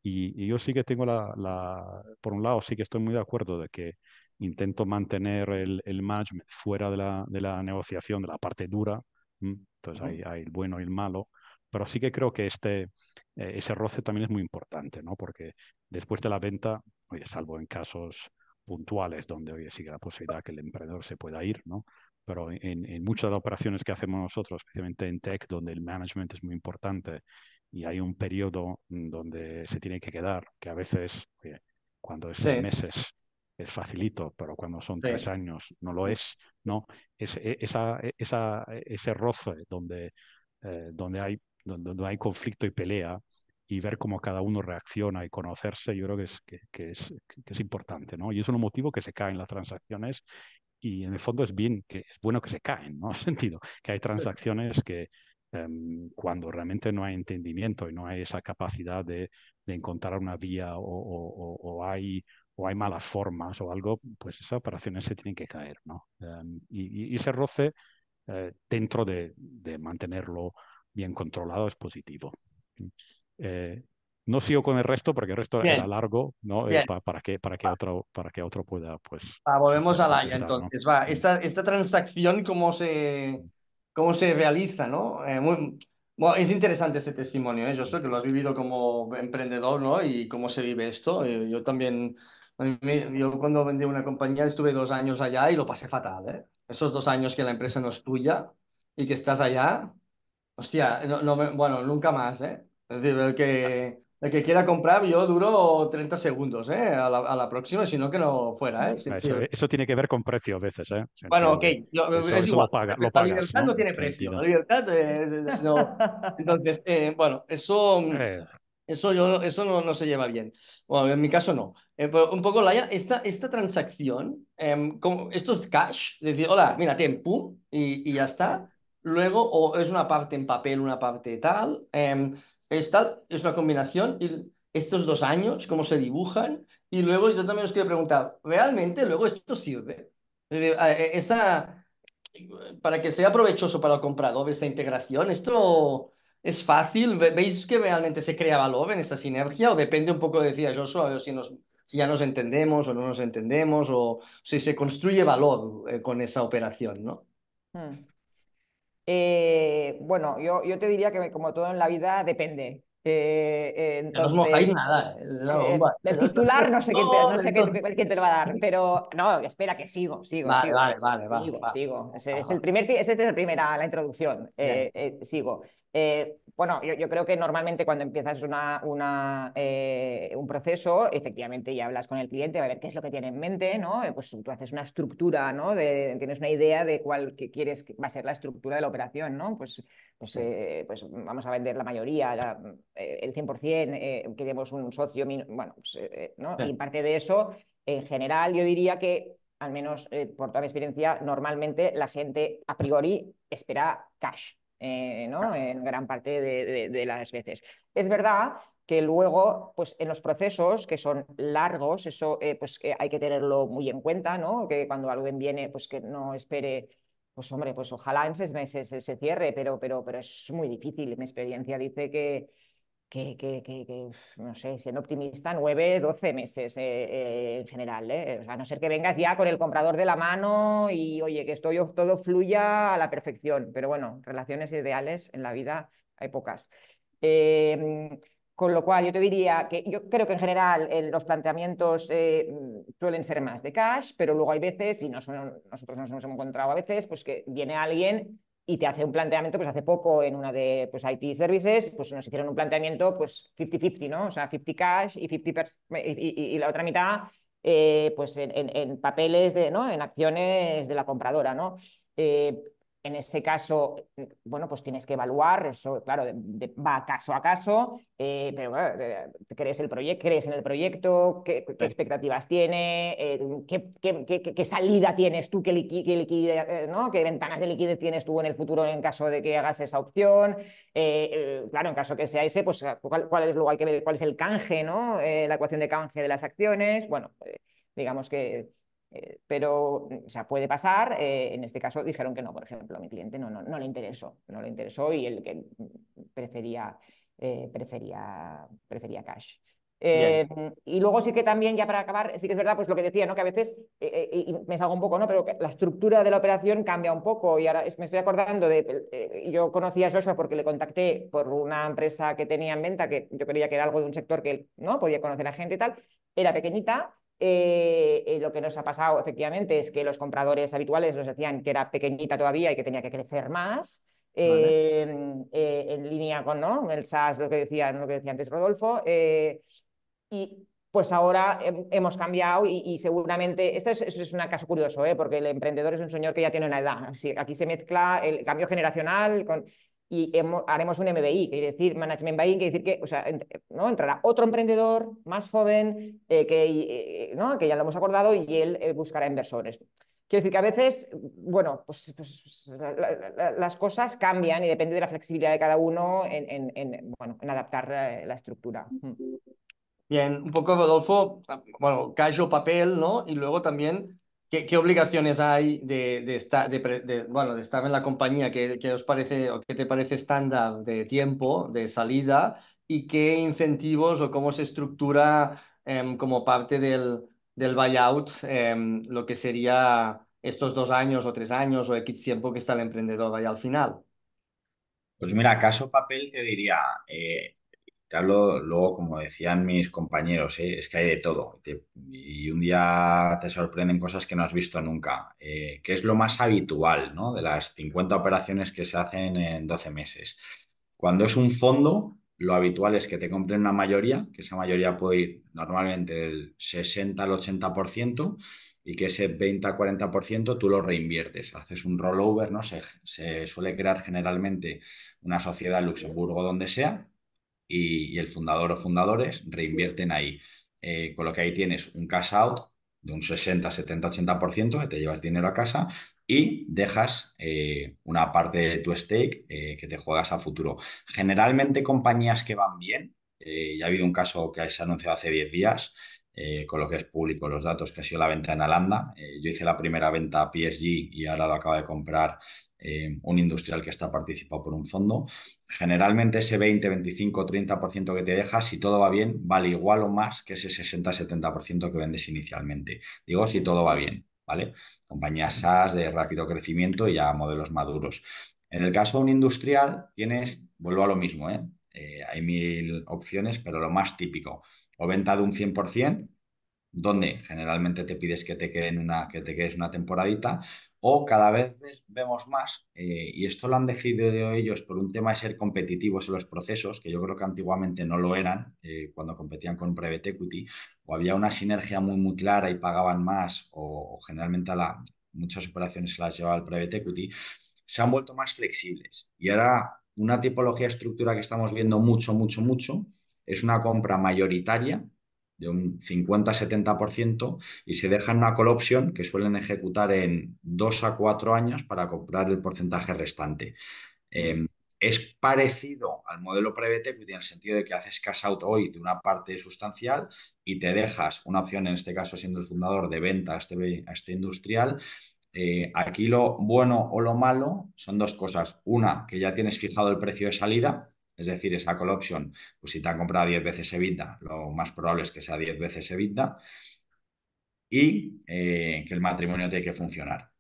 y, yo sí que tengo la, por un lado sí que estoy muy de acuerdo de que intento mantener el, el fuera de la, de la negociación, de la parte dura, entonces hay, hay, el bueno y el malo, pero sí que creo que este, eh, ese roce también es muy importante, ¿no? Porque después de la venta, oye, salvo en casos puntuales donde, oye, sigue la posibilidad que el emprendedor se pueda ir, ¿no? Pero en, muchas de las operaciones que hacemos nosotros, especialmente en tech, donde el management es muy importante y hay un periodo mm, donde se tiene que quedar, que a veces, cuando es meses, es facilito, pero cuando son tres años no lo es, ¿no? Es, e, esa, e, esa, e, ese roce donde, eh, donde hay donde hay conflicto y pelea, y ver cómo cada uno reacciona y conocerse, yo creo que es, que, es, importante, ¿no? Y es un motivo que se caen las transacciones y en el fondo es bien, que es bueno que se caen, ¿no? sentido, que hay transacciones que em, cuando realmente no hay entendimiento y no hay esa capacidad de, encontrar una vía o, hay o hay malas formas o algo, pues esas operaciones se tienen que caer, ¿no? Em, y, se roce eh, dentro de mantenerlo bien controlado es positivo. Eh, no sigo con el resto porque el resto era largo, ¿no? Eh, para, que, para, que otro, para que otro pueda, pues... Ah, volvemos a la entonces, va. Esta, transacción, ¿cómo se, cómo se realiza, no? Eh, es interesante este testimonio, ¿eh? Yo sé que lo has vivido como emprendedor, ¿no? Y cómo se vive esto. Yo, yo también, yo cuando vendí una compañía estuve dos años allá y lo pasé fatal, ¿eh? Esos dos años que la empresa no es tuya y que estás allá, Hostia, no, no bueno, nunca más, ¿eh? Es decir, el que, el que quiera comprar, yo duro 30 segundos, ¿eh? A la, a la próxima, si no que no fuera, ¿eh? Eso, tiene que ver con precio a veces, ¿eh? bueno, ok, yo- Eso, lo pagas, La libertad ¿no? tiene precio. La libertad no. Entonces, eh, bueno, eso, eh. eso, yo, eso no, no se lleva bien. Bueno, en mi caso no. Eh, un poco, Laya, esta, esta transacción, em, como- esto es cash, es decir, hola, mira, ten, pum, y, y ya está luego o es una parte en papel, una parte tal. Eh, esta es una combinación y estos dos años, cómo se dibujan. Y luego yo también os quiero preguntar, ¿realmente luego esto sirve? E, esa, para que sea provechoso para el comprador esa integración, esto es fácil. ¿Veis que realmente se crea valor en esa sinergia? O depende un poco, decía yo, a si, nos, si ya nos entendemos o no nos entendemos, o si se construye valor eh, con esa operación, ¿no? Hmm. Eh, bueno, yo, yo te diría que como todo en la vida depende. Eh, entonces, eh, no mojáis nada. Eh, el titular no sé, quién, te, no sé qué, te, lo va a dar, pero no, espera que sigo, sigo, vale, sigo. Vale, vale, sigo, vale, sigo. sigo. es, el primer, es la primera, la introducción. sigo. Eh, bueno, yo, creo que normalmente cuando empiezas una, una, eh, un proceso, efectivamente, ya hablas con el cliente a ver qué es lo que tiene en mente, ¿no? Eh, pues tú haces una estructura, ¿no? tienes una idea de cuál quieres va a ser la estructura de la operación, ¿no? Pues, pues, pues vamos a vender la mayoría, el 100%, queremos un socio, bueno, pues, Y parte de eso, en general, yo diría que al menos por toda mi experiencia, normalmente la gente a priori espera cash, eh, ¿no? en gran parte de, las veces. Es verdad que luego, pues en los procesos que son largos, eso eh, pues eh, hay que tenerlo muy en cuenta, ¿no? Que cuando alguien viene, pues que no espere pues hombre, pues ojalá en seis meses se, se, cierre, pero, pero, pero es muy difícil. Mi experiencia dice que, que, que, que, no sé, siendo optimista, nueve, doce meses eh, eh, en general. ¿eh? a no ser que vengas ya con el comprador de la mano y, oye, que esto todo fluya a la perfección. Pero bueno, relaciones ideales en la vida hay pocas. Em, con lo cual, yo te diría que yo creo que en general los planteamientos suelen ser más de cash, pero luego hay veces, y nosotros nos hemos encontrado a veces, pues que viene alguien y te hace un planteamiento, pues hace poco en una de pues, IT Services, pues nos hicieron un planteamiento pues 50-50, ¿no? O sea, 50 cash y, 50 y, y, la otra mitad eh, pues en, en, en, papeles, de, ¿no? En acciones de la compradora, ¿no? Eh, en ese caso, bueno, pues tienes que evaluar, eso, claro, va caso a caso, eh, pero eh, crees, el crees en el proyecto, qué, expectativas tiene, eh, qué, salida tienes tú, ¿no? qué, ventanas de liquidez tienes tú en el futuro en caso de que hagas esa opción. claro, en caso que sea ese, pues cuál, es, luego cuál es el canje, ¿no? la ecuación de canje de las acciones. Bueno, digamos que eh, pero, o puede pasar, eh, en este caso dijeron que no, por ejemplo, a mi cliente no, no, le interesó, no le interesó y él que eh, prefería, prefería, cash. y luego sí que también, ya para acabar, sí que es verdad, pues lo que decía, ¿no? Que a veces, y me salgo un poco, ¿no? Pero la estructura de la operación cambia un poco. Y ahora es, me estoy acordando de, yo conocí a Joshua porque le contacté por una empresa que tenía en venta, que yo creía que era algo de un sector que no podía conocer a gente y tal. Era pequeñita, eh, eh, lo que nos ha pasado efectivamente es que los compradores habituales nos decían que era pequeñita todavía y que tenía que crecer más. Em, eh, en línea con ¿no? el SaaS, lo que, decía, lo que decía antes Rodolfo. y pues ahora hemos cambiado y, seguramente, esto es, es, un caso curioso, ¿eh? porque el emprendedor es un señor que ya tiene una edad. Aquí se mezcla el cambio generacional con y haremos un MBI, que quiere decir Management Buying, que decir que ¿no? entrará otro emprendedor más joven eh, que, eh, que ya lo hemos acordado y él eh, buscará inversores. Quiero decir que a veces, bueno, pues, pues, pues las cosas cambian y depende de la flexibilidad de cada uno en, adaptar la, estructura. Mm. Bien, un poco, Rodolfo, bueno, callo papel, ¿no? Y luego también ¿Qué, obligaciones hay de, estar, bueno, de estar en la compañía? ¿Qué, os parece o qué te parece estándar de tiempo, de salida? ¿Y qué incentivos o cómo se estructura em, como parte del, del buyout em, lo que sería estos dos años o tres años o X tiempo que está el emprendedor ahí al final? Pues mira, caso papel te diría, eh, te hablo luego, como decían mis compañeros, ¿eh? es que hay de todo. y un día te sorprenden cosas que no has visto nunca. Eh, que es lo más habitual, ¿no? De las 50 operaciones que se hacen en 12 meses. Cuando es un fondo, lo habitual es que te compren una mayoría, que esa mayoría puede ir normalmente del 60 al 80% y que ese 20-40% tú lo reinviertes, haces un rollover, ¿no? Se, se, suele crear generalmente una sociedad en Luxemburgo donde sea y, el fundador o fundadores reinvierten ahí. Eh, con lo que ahí tienes un cash out de un 60, 70, 80%, que te llevas dinero a casa y dejas eh, una parte de tu stake eh, que te juegas a futuro. Generalmente compañías que van bien, ya ha habido un caso que se ha anunciado hace 10 días, con lo que es público los datos, que ha sido la venta en Alanda. yo hice la primera venta a PSG y ahora lo acaba de comprar eh, un industrial que está participado por un fondo. Generalmente ese 20, 25, 30% que te dejas... si todo va bien, vale igual o más que ese 60, 70% que vendes inicialmente. Digo, si todo va bien, ¿vale? Compañías SaaS de rápido crecimiento y ya modelos maduros. En el caso de un industrial, tienes, vuelvo a lo mismo, ¿eh? Eh, hay mil opciones, pero lo más típico, o venta de un 100%, donde generalmente te pides que te, queden una, que te quedes una temporadita, o cada vez vemos más, eh, y esto lo han decidido ellos por un tema de ser competitivos en los procesos, que yo creo que antiguamente no lo eran eh, cuando competían con private equity, o había una sinergia muy, muy clara y pagaban más, o, generalmente a muchas operaciones se las llevaba el private equity, se han vuelto más flexibles. Y ahora una tipología estructura que estamos viendo mucho, mucho, mucho, es una compra mayoritaria de un 50-70% y se dejan una call option que suelen ejecutar en 2 a 4 años para comprar el porcentaje restante. Em, es parecido al modelo Private en el sentido de que haces cash out hoy de una parte sustancial y te dejas una opción, en este caso siendo el fundador, de venta a este, este industrial. Eh, aquí lo bueno o lo malo son dos cosas. Una, que ya tienes fijado el precio de salida, es decir, esa call option, pues si te han comprado 10 veces Evita, lo más probable es que sea 10 veces Evita y eh, que el matrimonio tiene que funcionar,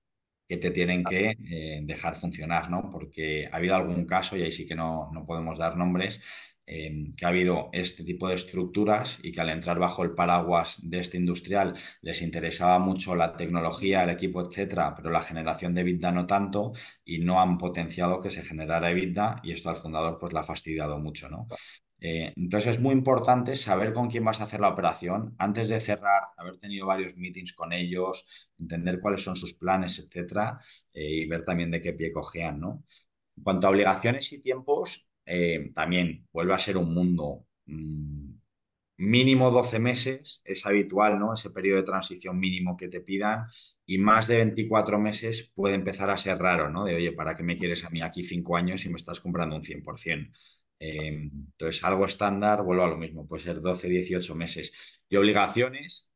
que te tienen que eh, dejar funcionar, ¿no? Porque ha habido algún caso, y ahí sí que no, no podemos dar nombres, Em, que ha habido este tipo de estructuras y que al entrar bajo el paraguas de este industrial les interesaba mucho la tecnología, el equipo, etcétera, pero la generación de EBITDA no tanto y no han potenciado que se generara EBITDA y esto al fundador pues la ha fastidiado mucho, ¿no? Eh, entonces es muy importante saber con quién vas a hacer la operación antes de cerrar, haber tenido varios meetings con ellos, entender cuáles son sus planes, etcétera, eh, y ver también de qué pie cojean, ¿no? En cuanto a obligaciones y tiempos, eh, también vuelve a ser un mundo mm, mínimo 12 meses, es habitual, ¿no? Ese periodo de transición mínimo que te pidan, y más de 24 meses puede empezar a ser raro, ¿no? De, oye, ¿para qué me quieres a mí aquí 5 años y me estás comprando un 100%? Em, entonces, algo estándar, vuelvo a lo mismo, puede ser 12, 18 meses. Y obligaciones,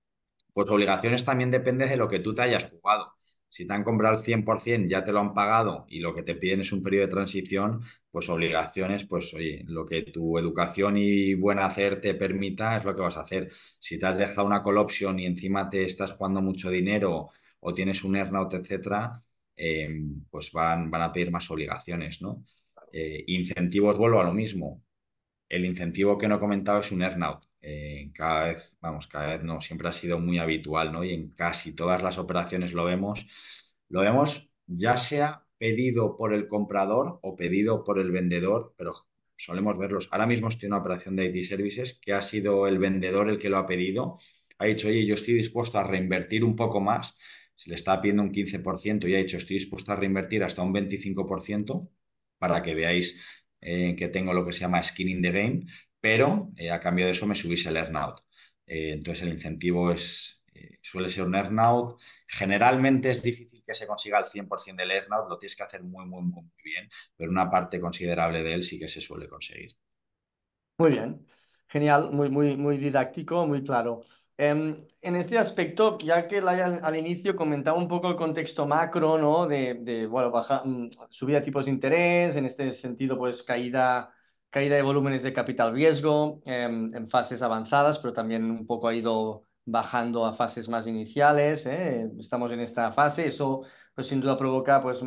pues obligaciones también depende de lo que tú te hayas jugado. Si te han comprado el 100%, ya te lo han pagado y lo que te piden es un periodo de transición, pues obligaciones, pues oye, lo que tu educación y buen hacer te permita es lo que vas a hacer. Si te has dejado una call y encima te estás jugando mucho dinero o tienes un earnout, etcétera, em, pues van, van a pedir más obligaciones, ¿no? Eh, incentivos, vuelvo a lo mismo. El incentivo que no he comentado es un earnout. Eh, cada vez, vamos, cada vez no, siempre ha sido muy habitual, ¿no? Y en casi todas las operaciones lo vemos, lo vemos ya sea pedido por el comprador o pedido por el vendedor, pero solemos verlos. Ahora mismo estoy en una operación de IT Services que ha sido el vendedor el que lo ha pedido, ha dicho, oye, yo estoy dispuesto a reinvertir un poco más, se le está pidiendo un 15% y ha dicho, estoy dispuesto a reinvertir hasta un 25% para que veáis eh, que tengo lo que se llama skin in the game pero eh, a cambio de eso me subís el earnout. Eh, entonces el incentivo es, eh, suele ser un earnout. Generalmente es difícil que se consiga el 100% del earnout, lo tienes que hacer muy, muy, muy bien, pero una parte considerable de él sí que se suele conseguir. Muy bien, genial, muy, muy, muy didáctico, muy claro. Em, en este aspecto, ya que al inicio comentaba un poco el contexto macro, ¿no? De, bueno, mm, subida de tipos de interés, en este sentido, pues caída caída de volúmenes de capital riesgo em, en fases avanzadas, pero también un poco ha ido bajando a fases más iniciales. ¿eh? Estamos en esta fase, eso pues sin duda provoca pues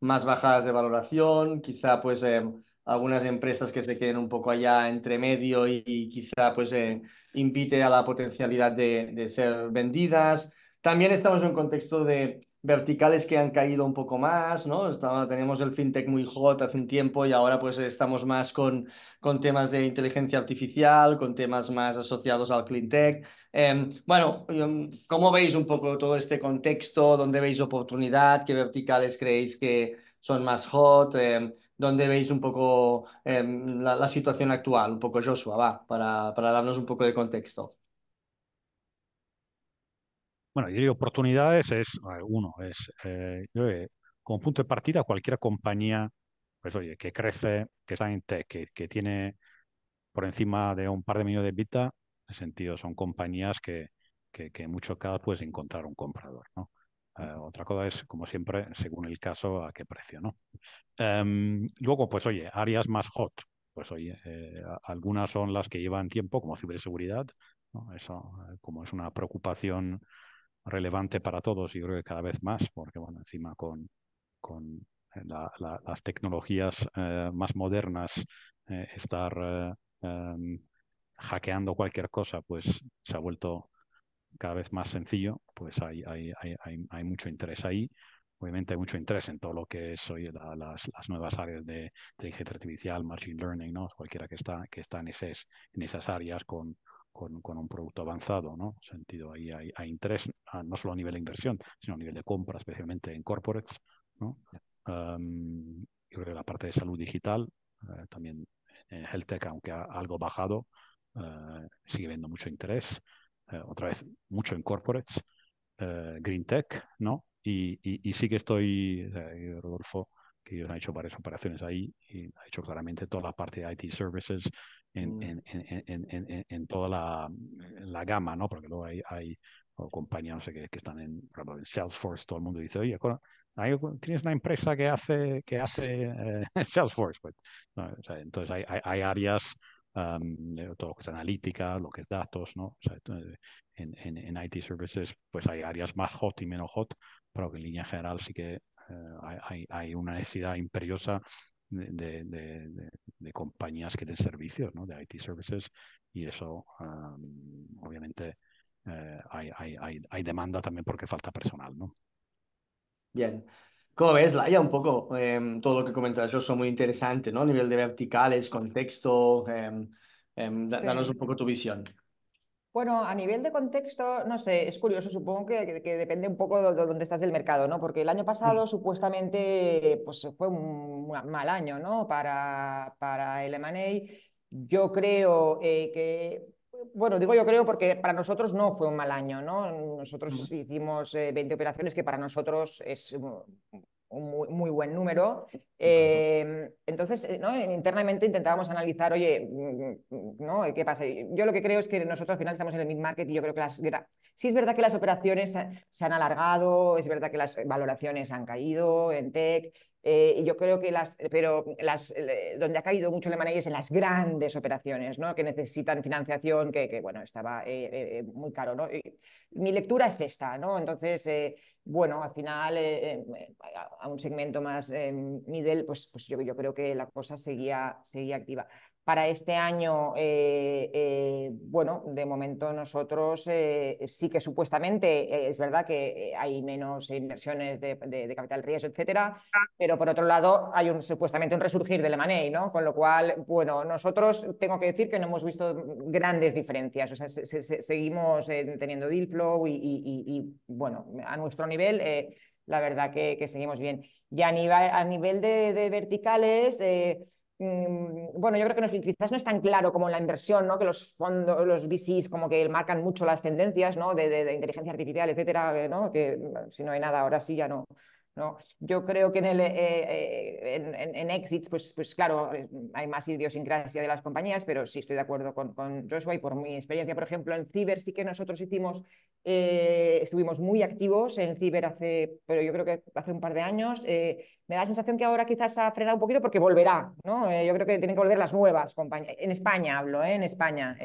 más bajadas de valoración, quizá pues em, algunas empresas que se queden un poco allá entre medio y, quizá pues eh, invite a la potencialidad de, de ser vendidas. También estamos en un contexto de verticales que han caído un poco más, ¿no? Tenemos el fintech muy hot hace un tiempo y ahora pues estamos más con, temas de inteligencia artificial, con temas más asociados al clean em, bueno, em, ¿cómo veis un poco todo este contexto? ¿Dónde veis oportunidad? ¿Qué verticales creéis que son más hot? Em, ¿Dónde veis un poco la, situación actual? Un poco Joshua, va, para darnos un poco de contexto. Bueno, yo diría oportunidades es, uno, es, eh, como punto de partida, cualquier compañía, pues oye, que crece, que está en tech, que, que tiene por encima de un par de millones de vida en sentido, son compañías que, que, que en muchos casos puedes encontrar un comprador, ¿no? Eh, otra cosa es, como siempre, según el caso, a qué precio, ¿no? Em, luego, pues oye, áreas más hot. Pues oye, eh, algunas son las que llevan tiempo, como ciberseguridad, Eso, como es una preocupación relevante para todos y creo que cada vez más, porque bueno, encima con, con eh, las tecnologías eh, más modernas, eh, estar em, hackeando cualquier cosa, pues se ha vuelto cada vez más sencillo, pues hay, hay, hay, hay mucho interés ahí. Obviamente hay mucho interés en todo lo que son las, nuevas áreas de inteligencia artificial, machine learning, ¿no? cualquiera que está, que está en, esas, en esas áreas con, con, un producto avanzado, ¿no? Sentido, ahí hay, interés, no solo a nivel de inversión, sino a nivel de compra, especialmente en corporates, ¿no? yo creo que la parte de salud digital, eh, también en health tech, aunque ha algo bajado, eh, sigue viendo mucho interés. Eh, otra vez, mucho en corporates, green tech, ¿no? Y, sí que estoy, Rodolfo, que ellos han hecho varias operaciones ahí y ha hecho claramente toda la parte de IT services Mm. en, en, en, en toda la, mm, la, gama, ¿no? Porque luego hay, hay compañías, no sé, que, que están en, Salesforce, todo el mundo dice, oye, tienes una empresa que hace, que hace eh, Salesforce. Pues, entonces hay, hay, áreas todo lo que es analítica, lo que es datos, ¿no? en, en, IT services, pues hay áreas más hot y menos hot, pero que en línea general sí que eh, hay, hay, una necesidad imperiosa de, compañías que den servicios, ¿no? de IT services, y eso obviamente eh, hay, hay, hay, demanda también porque falta personal. ¿no? Bien. como ves, ya un poco em, todo lo que comentas? Yo soy muy interesante, ¿no? A nivel de verticales, contexto, em, em, danos un poco tu visión. Bueno, a nivel de contexto, no sé, es curioso, supongo que, que, depende un poco de, dónde estás del mercado, ¿no? Porque el año pasado mm. supuestamente pues, fue un mal año, ¿no? Para, para el M&A. Yo creo eh, que bueno, digo yo creo porque para nosotros no fue un mal año, ¿no? Nosotros mm. hicimos 20 eh, operaciones que para nosotros es un muy, buen número. Em, entonces, eh, ¿no? internamente intentábamos analizar, oye, mm, mm, ¿no? ¿qué pasa? Yo lo que creo es que nosotros al final estamos en el mid-market y yo creo que las... Sí es verdad que las operaciones se han alargado, es verdad que las valoraciones han caído en tech, eh, y yo creo que las, eh, pero las, eh, donde ha caído mucho el manera es en las grandes operaciones, ¿no? Que necesitan financiación, que, que bueno, estaba muy caro, ¿no? mi lectura es esta, ¿no? Entonces, bueno, al final, a, un segmento más middle, pues, pues yo, yo creo que la cosa seguía, seguía activa. Para este año, eh, eh, bueno, de momento nosotros eh, sí que supuestamente es verdad que hay menos inversiones de, capital riesgo, etcétera, ah. pero por otro lado hay un, supuestamente un resurgir del money, ¿no? Con lo cual, bueno, nosotros tengo que decir que no hemos visto grandes diferencias, o sea, seguimos teniendo deal flow y, bueno, a nuestro nivel, la verdad que, seguimos bien. Y a nivel, a nivel de, verticales, Mm, bueno, yo creo que los quizás no es tan claro como la inversión, ¿no? que los fondos, los VCs como que marcan mucho las tendencias ¿no? de, inteligencia artificial, etcétera, ¿no? que si no hay nada ahora sí ya no, yo creo que en, el, eh, eh, en, en, pues, pues claro, eh, hay más idiosincrasia de las compañías, pero sí estoy de acuerdo con, Joshua y por mi experiencia, por ejemplo, en Ciber sí que nosotros hicimos, estuvimos muy activos en Ciber hace, pero yo creo que hace un par de años. me da la sensación que ahora quizás ha frenado un poquito porque volverá, ¿no? yo creo que tienen que volver las nuevas compañías. En España hablo, en España.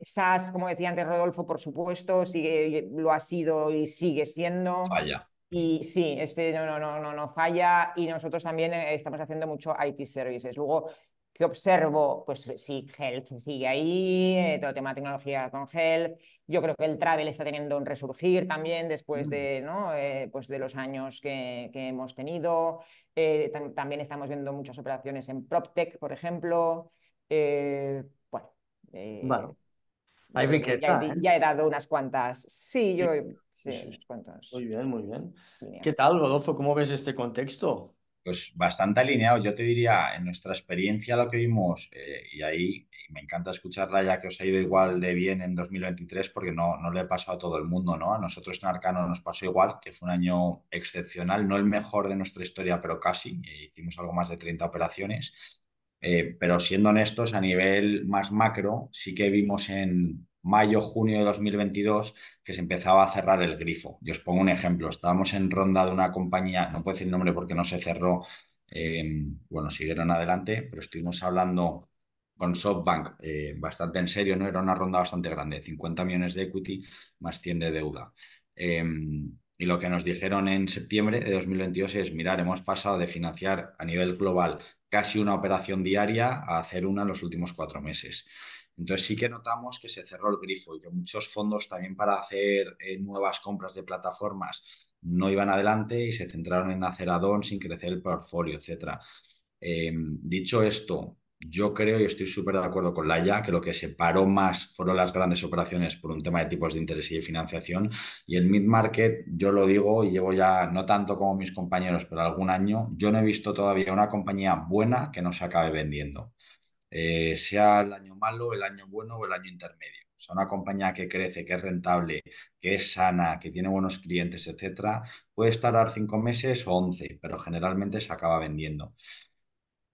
SAS, como decía antes Rodolfo, por supuesto, sigue, lo ha sido y sigue siendo. Vaya. Y sí, este no, no, no, no, falla y nosotros también eh, estamos haciendo mucho IT services. Luego, ¿qué observo? Pues eh, sí, health sigue ahí, eh, mm. todo el tema de tecnología con health. Yo creo que el travel está teniendo un resurgir también después mm. de, ¿no? pues de los años que, hemos tenido. también estamos viendo muchas operaciones en PropTech, por ejemplo. bueno. ya, he, ya, he dado unas cuantas. Sí, yo... Sí, sí. Muy bien, muy bien. ¿Qué tal, Rodolfo? ¿Cómo ves este contexto? Pues bastante alineado. Yo te diría, en nuestra experiencia, lo que vimos, eh, y ahí me encanta escucharla ya que os ha ido igual de bien en 2023, porque no, no le pasó a todo el mundo, ¿no? A nosotros en Arcano nos pasó igual, que fue un año excepcional, no el mejor de nuestra historia, pero casi. Eh, hicimos algo más de 30 operaciones. Eh, pero siendo honestos, a nivel más macro, sí que vimos en, mayo, junio de 2022, que se empezaba a cerrar el grifo. y os pongo un ejemplo, estábamos en ronda de una compañía, no puedo decir nombre porque no se cerró, em, bueno, siguieron adelante, pero estuvimos hablando con SoftBank eh, bastante en serio, ¿no? Era una ronda bastante grande, 50 millones de equity más 100 de deuda. Em, y lo que nos dijeron en septiembre de 2022 es, mirar, hemos pasado de financiar a nivel global casi una operación diaria a hacer una en los últimos cuatro meses. Entonces sí que notamos que se cerró el grifo y que muchos fondos también para hacer eh, nuevas compras de plataformas no iban adelante y se centraron en hacer add sin crecer el portfolio, etc. Em, dicho esto, yo creo y estoy súper de acuerdo con Laia que lo que se paró más fueron las grandes operaciones por un tema de tipos de interés y de financiación. Y el mid-market, yo lo digo y llevo ya no tanto como mis compañeros, pero algún año, yo no he visto todavía una compañía buena que no se acabe vendiendo. Eh, sea el año malo, el año bueno o el año intermedio. O sea, una compañía que crece, que es rentable, que es sana, que tiene buenos clientes, etcétera, puede tardar cinco meses o once, pero generalmente se acaba vendiendo.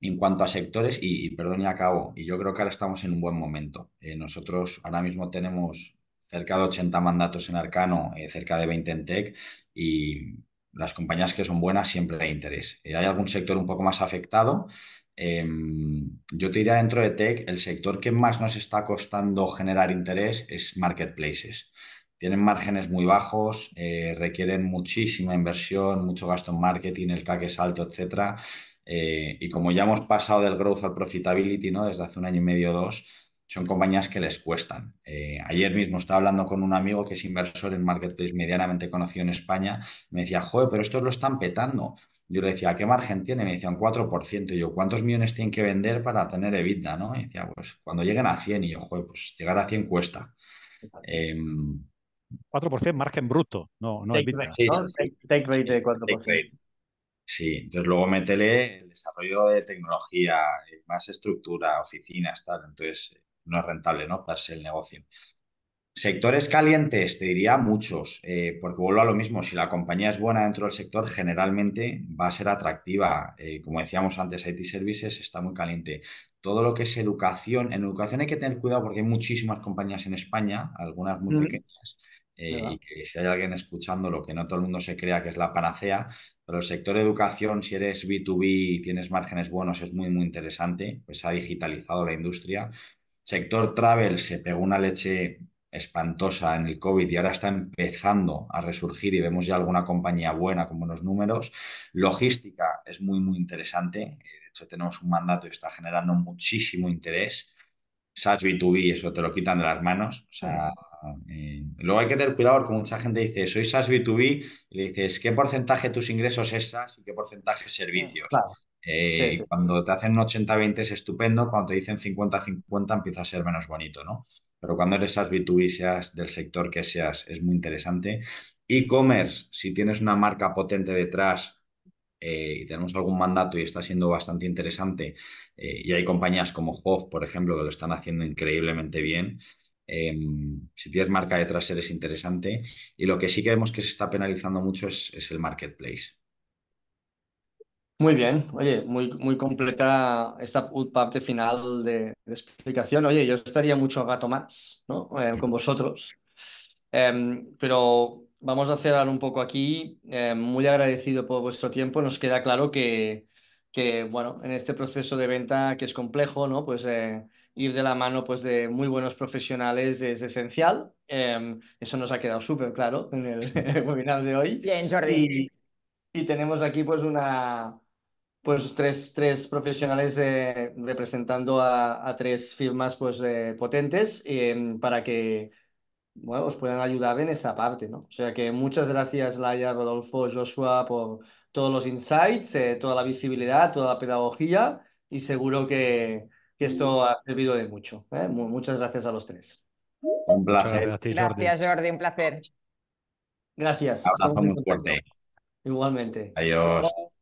En cuanto a sectores, y, perdón y acabo, y yo creo que ahora estamos en un buen momento. Eh, nosotros ahora mismo tenemos cerca de 80 mandatos en Arcano, eh, cerca de 20 en Tech, y las compañías que son buenas siempre hay interés. hay algún sector un poco más afectado, Em, yo te diría dentro de tech, el sector que más nos está costando generar interés es marketplaces. Tienen márgenes muy bajos, eh, requieren muchísima inversión, mucho gasto en marketing, el CAC es alto, etc. Eh, y como ya hemos pasado del growth al profitability, ¿no? Desde hace un año y medio o dos, son compañías que les cuestan. Eh, ayer mismo estaba hablando con un amigo que es inversor en Marketplace medianamente conocido en España, me decía, joder, pero estos lo están petando. Yo le decía, ¿qué margen tiene? Me decía, un 4%. Y yo, ¿cuántos millones tienen que vender para tener EBITDA? ¿no? Y decía, pues cuando lleguen a 100. Y yo, joder, pues llegar a 100 cuesta. 4% em, margen bruto, no, no EBITDA. Sí, entonces luego métele el desarrollo de tecnología, más estructura, oficinas, tal. Entonces no es rentable, ¿no? para el negocio. Sectores calientes, te diría muchos, eh, porque vuelvo a lo mismo, si la compañía es buena dentro del sector, generalmente va a ser atractiva. Eh, como decíamos antes, IT Services está muy caliente. Todo lo que es educación, en educación hay que tener cuidado porque hay muchísimas compañías en España, algunas muy pequeñas, eh, y si hay alguien escuchando lo que no todo el mundo se crea que es la panacea, pero el sector educación, si eres B2B y tienes márgenes buenos, es muy, muy interesante, pues ha digitalizado la industria. Sector travel se pegó una leche espantosa en el COVID y ahora está empezando a resurgir y vemos ya alguna compañía buena con buenos números. Logística es muy, muy interesante. Eh, de hecho, tenemos un mandato y está generando muchísimo interés. SaaS B2B, eso te lo quitan de las manos. O sea, eh, luego hay que tener cuidado porque mucha gente dice, soy SaaS B2B, y le dices, ¿qué porcentaje de tus ingresos es SaaS y qué porcentaje servicios? Eh, cuando te hacen un 80-20 es estupendo, cuando te dicen 50-50 empieza a ser menos bonito, ¿no? Pero cuando eres as B2B, seas del sector que seas, es muy interesante. E-commerce, si tienes una marca potente detrás eh, y tenemos algún mandato y está siendo bastante interesante, eh, y hay compañías como Hof, por ejemplo, que lo están haciendo increíblemente bien, em, si tienes marca detrás eres interesante. Y lo que sí que vemos que se está penalizando mucho es el marketplace. Muy bien, oye, muy, muy completa esta parte final de, explicación. Oye, yo estaría mucho gato más ¿no? Eh, con vosotros, em, pero vamos a cerrar un poco aquí. Em, muy agradecido por vuestro tiempo. Nos queda claro que, que, bueno, en este proceso de venta que es complejo, ¿no? Pues eh, ir de la mano pues, de muy buenos profesionales es esencial. Em, eso nos ha quedado súper claro en el, webinar de hoy. Bien, Jordi. y tenemos aquí pues una, pues tres, tres profesionales eh, representando a, tres firmas pues, eh, potentes eh, para que bueno, os puedan ayudar en esa parte, ¿no? O sea que muchas gracias Laia, Rodolfo, Joshua por todos los insights, toda la visibilidad, toda la pedagogía y seguro que, esto ha servido de mucho. Muchas gracias a los tres. Un placer. Gracias Jordi. un placer. Gracias. abrazo muy fuerte. Igualmente. Adiós.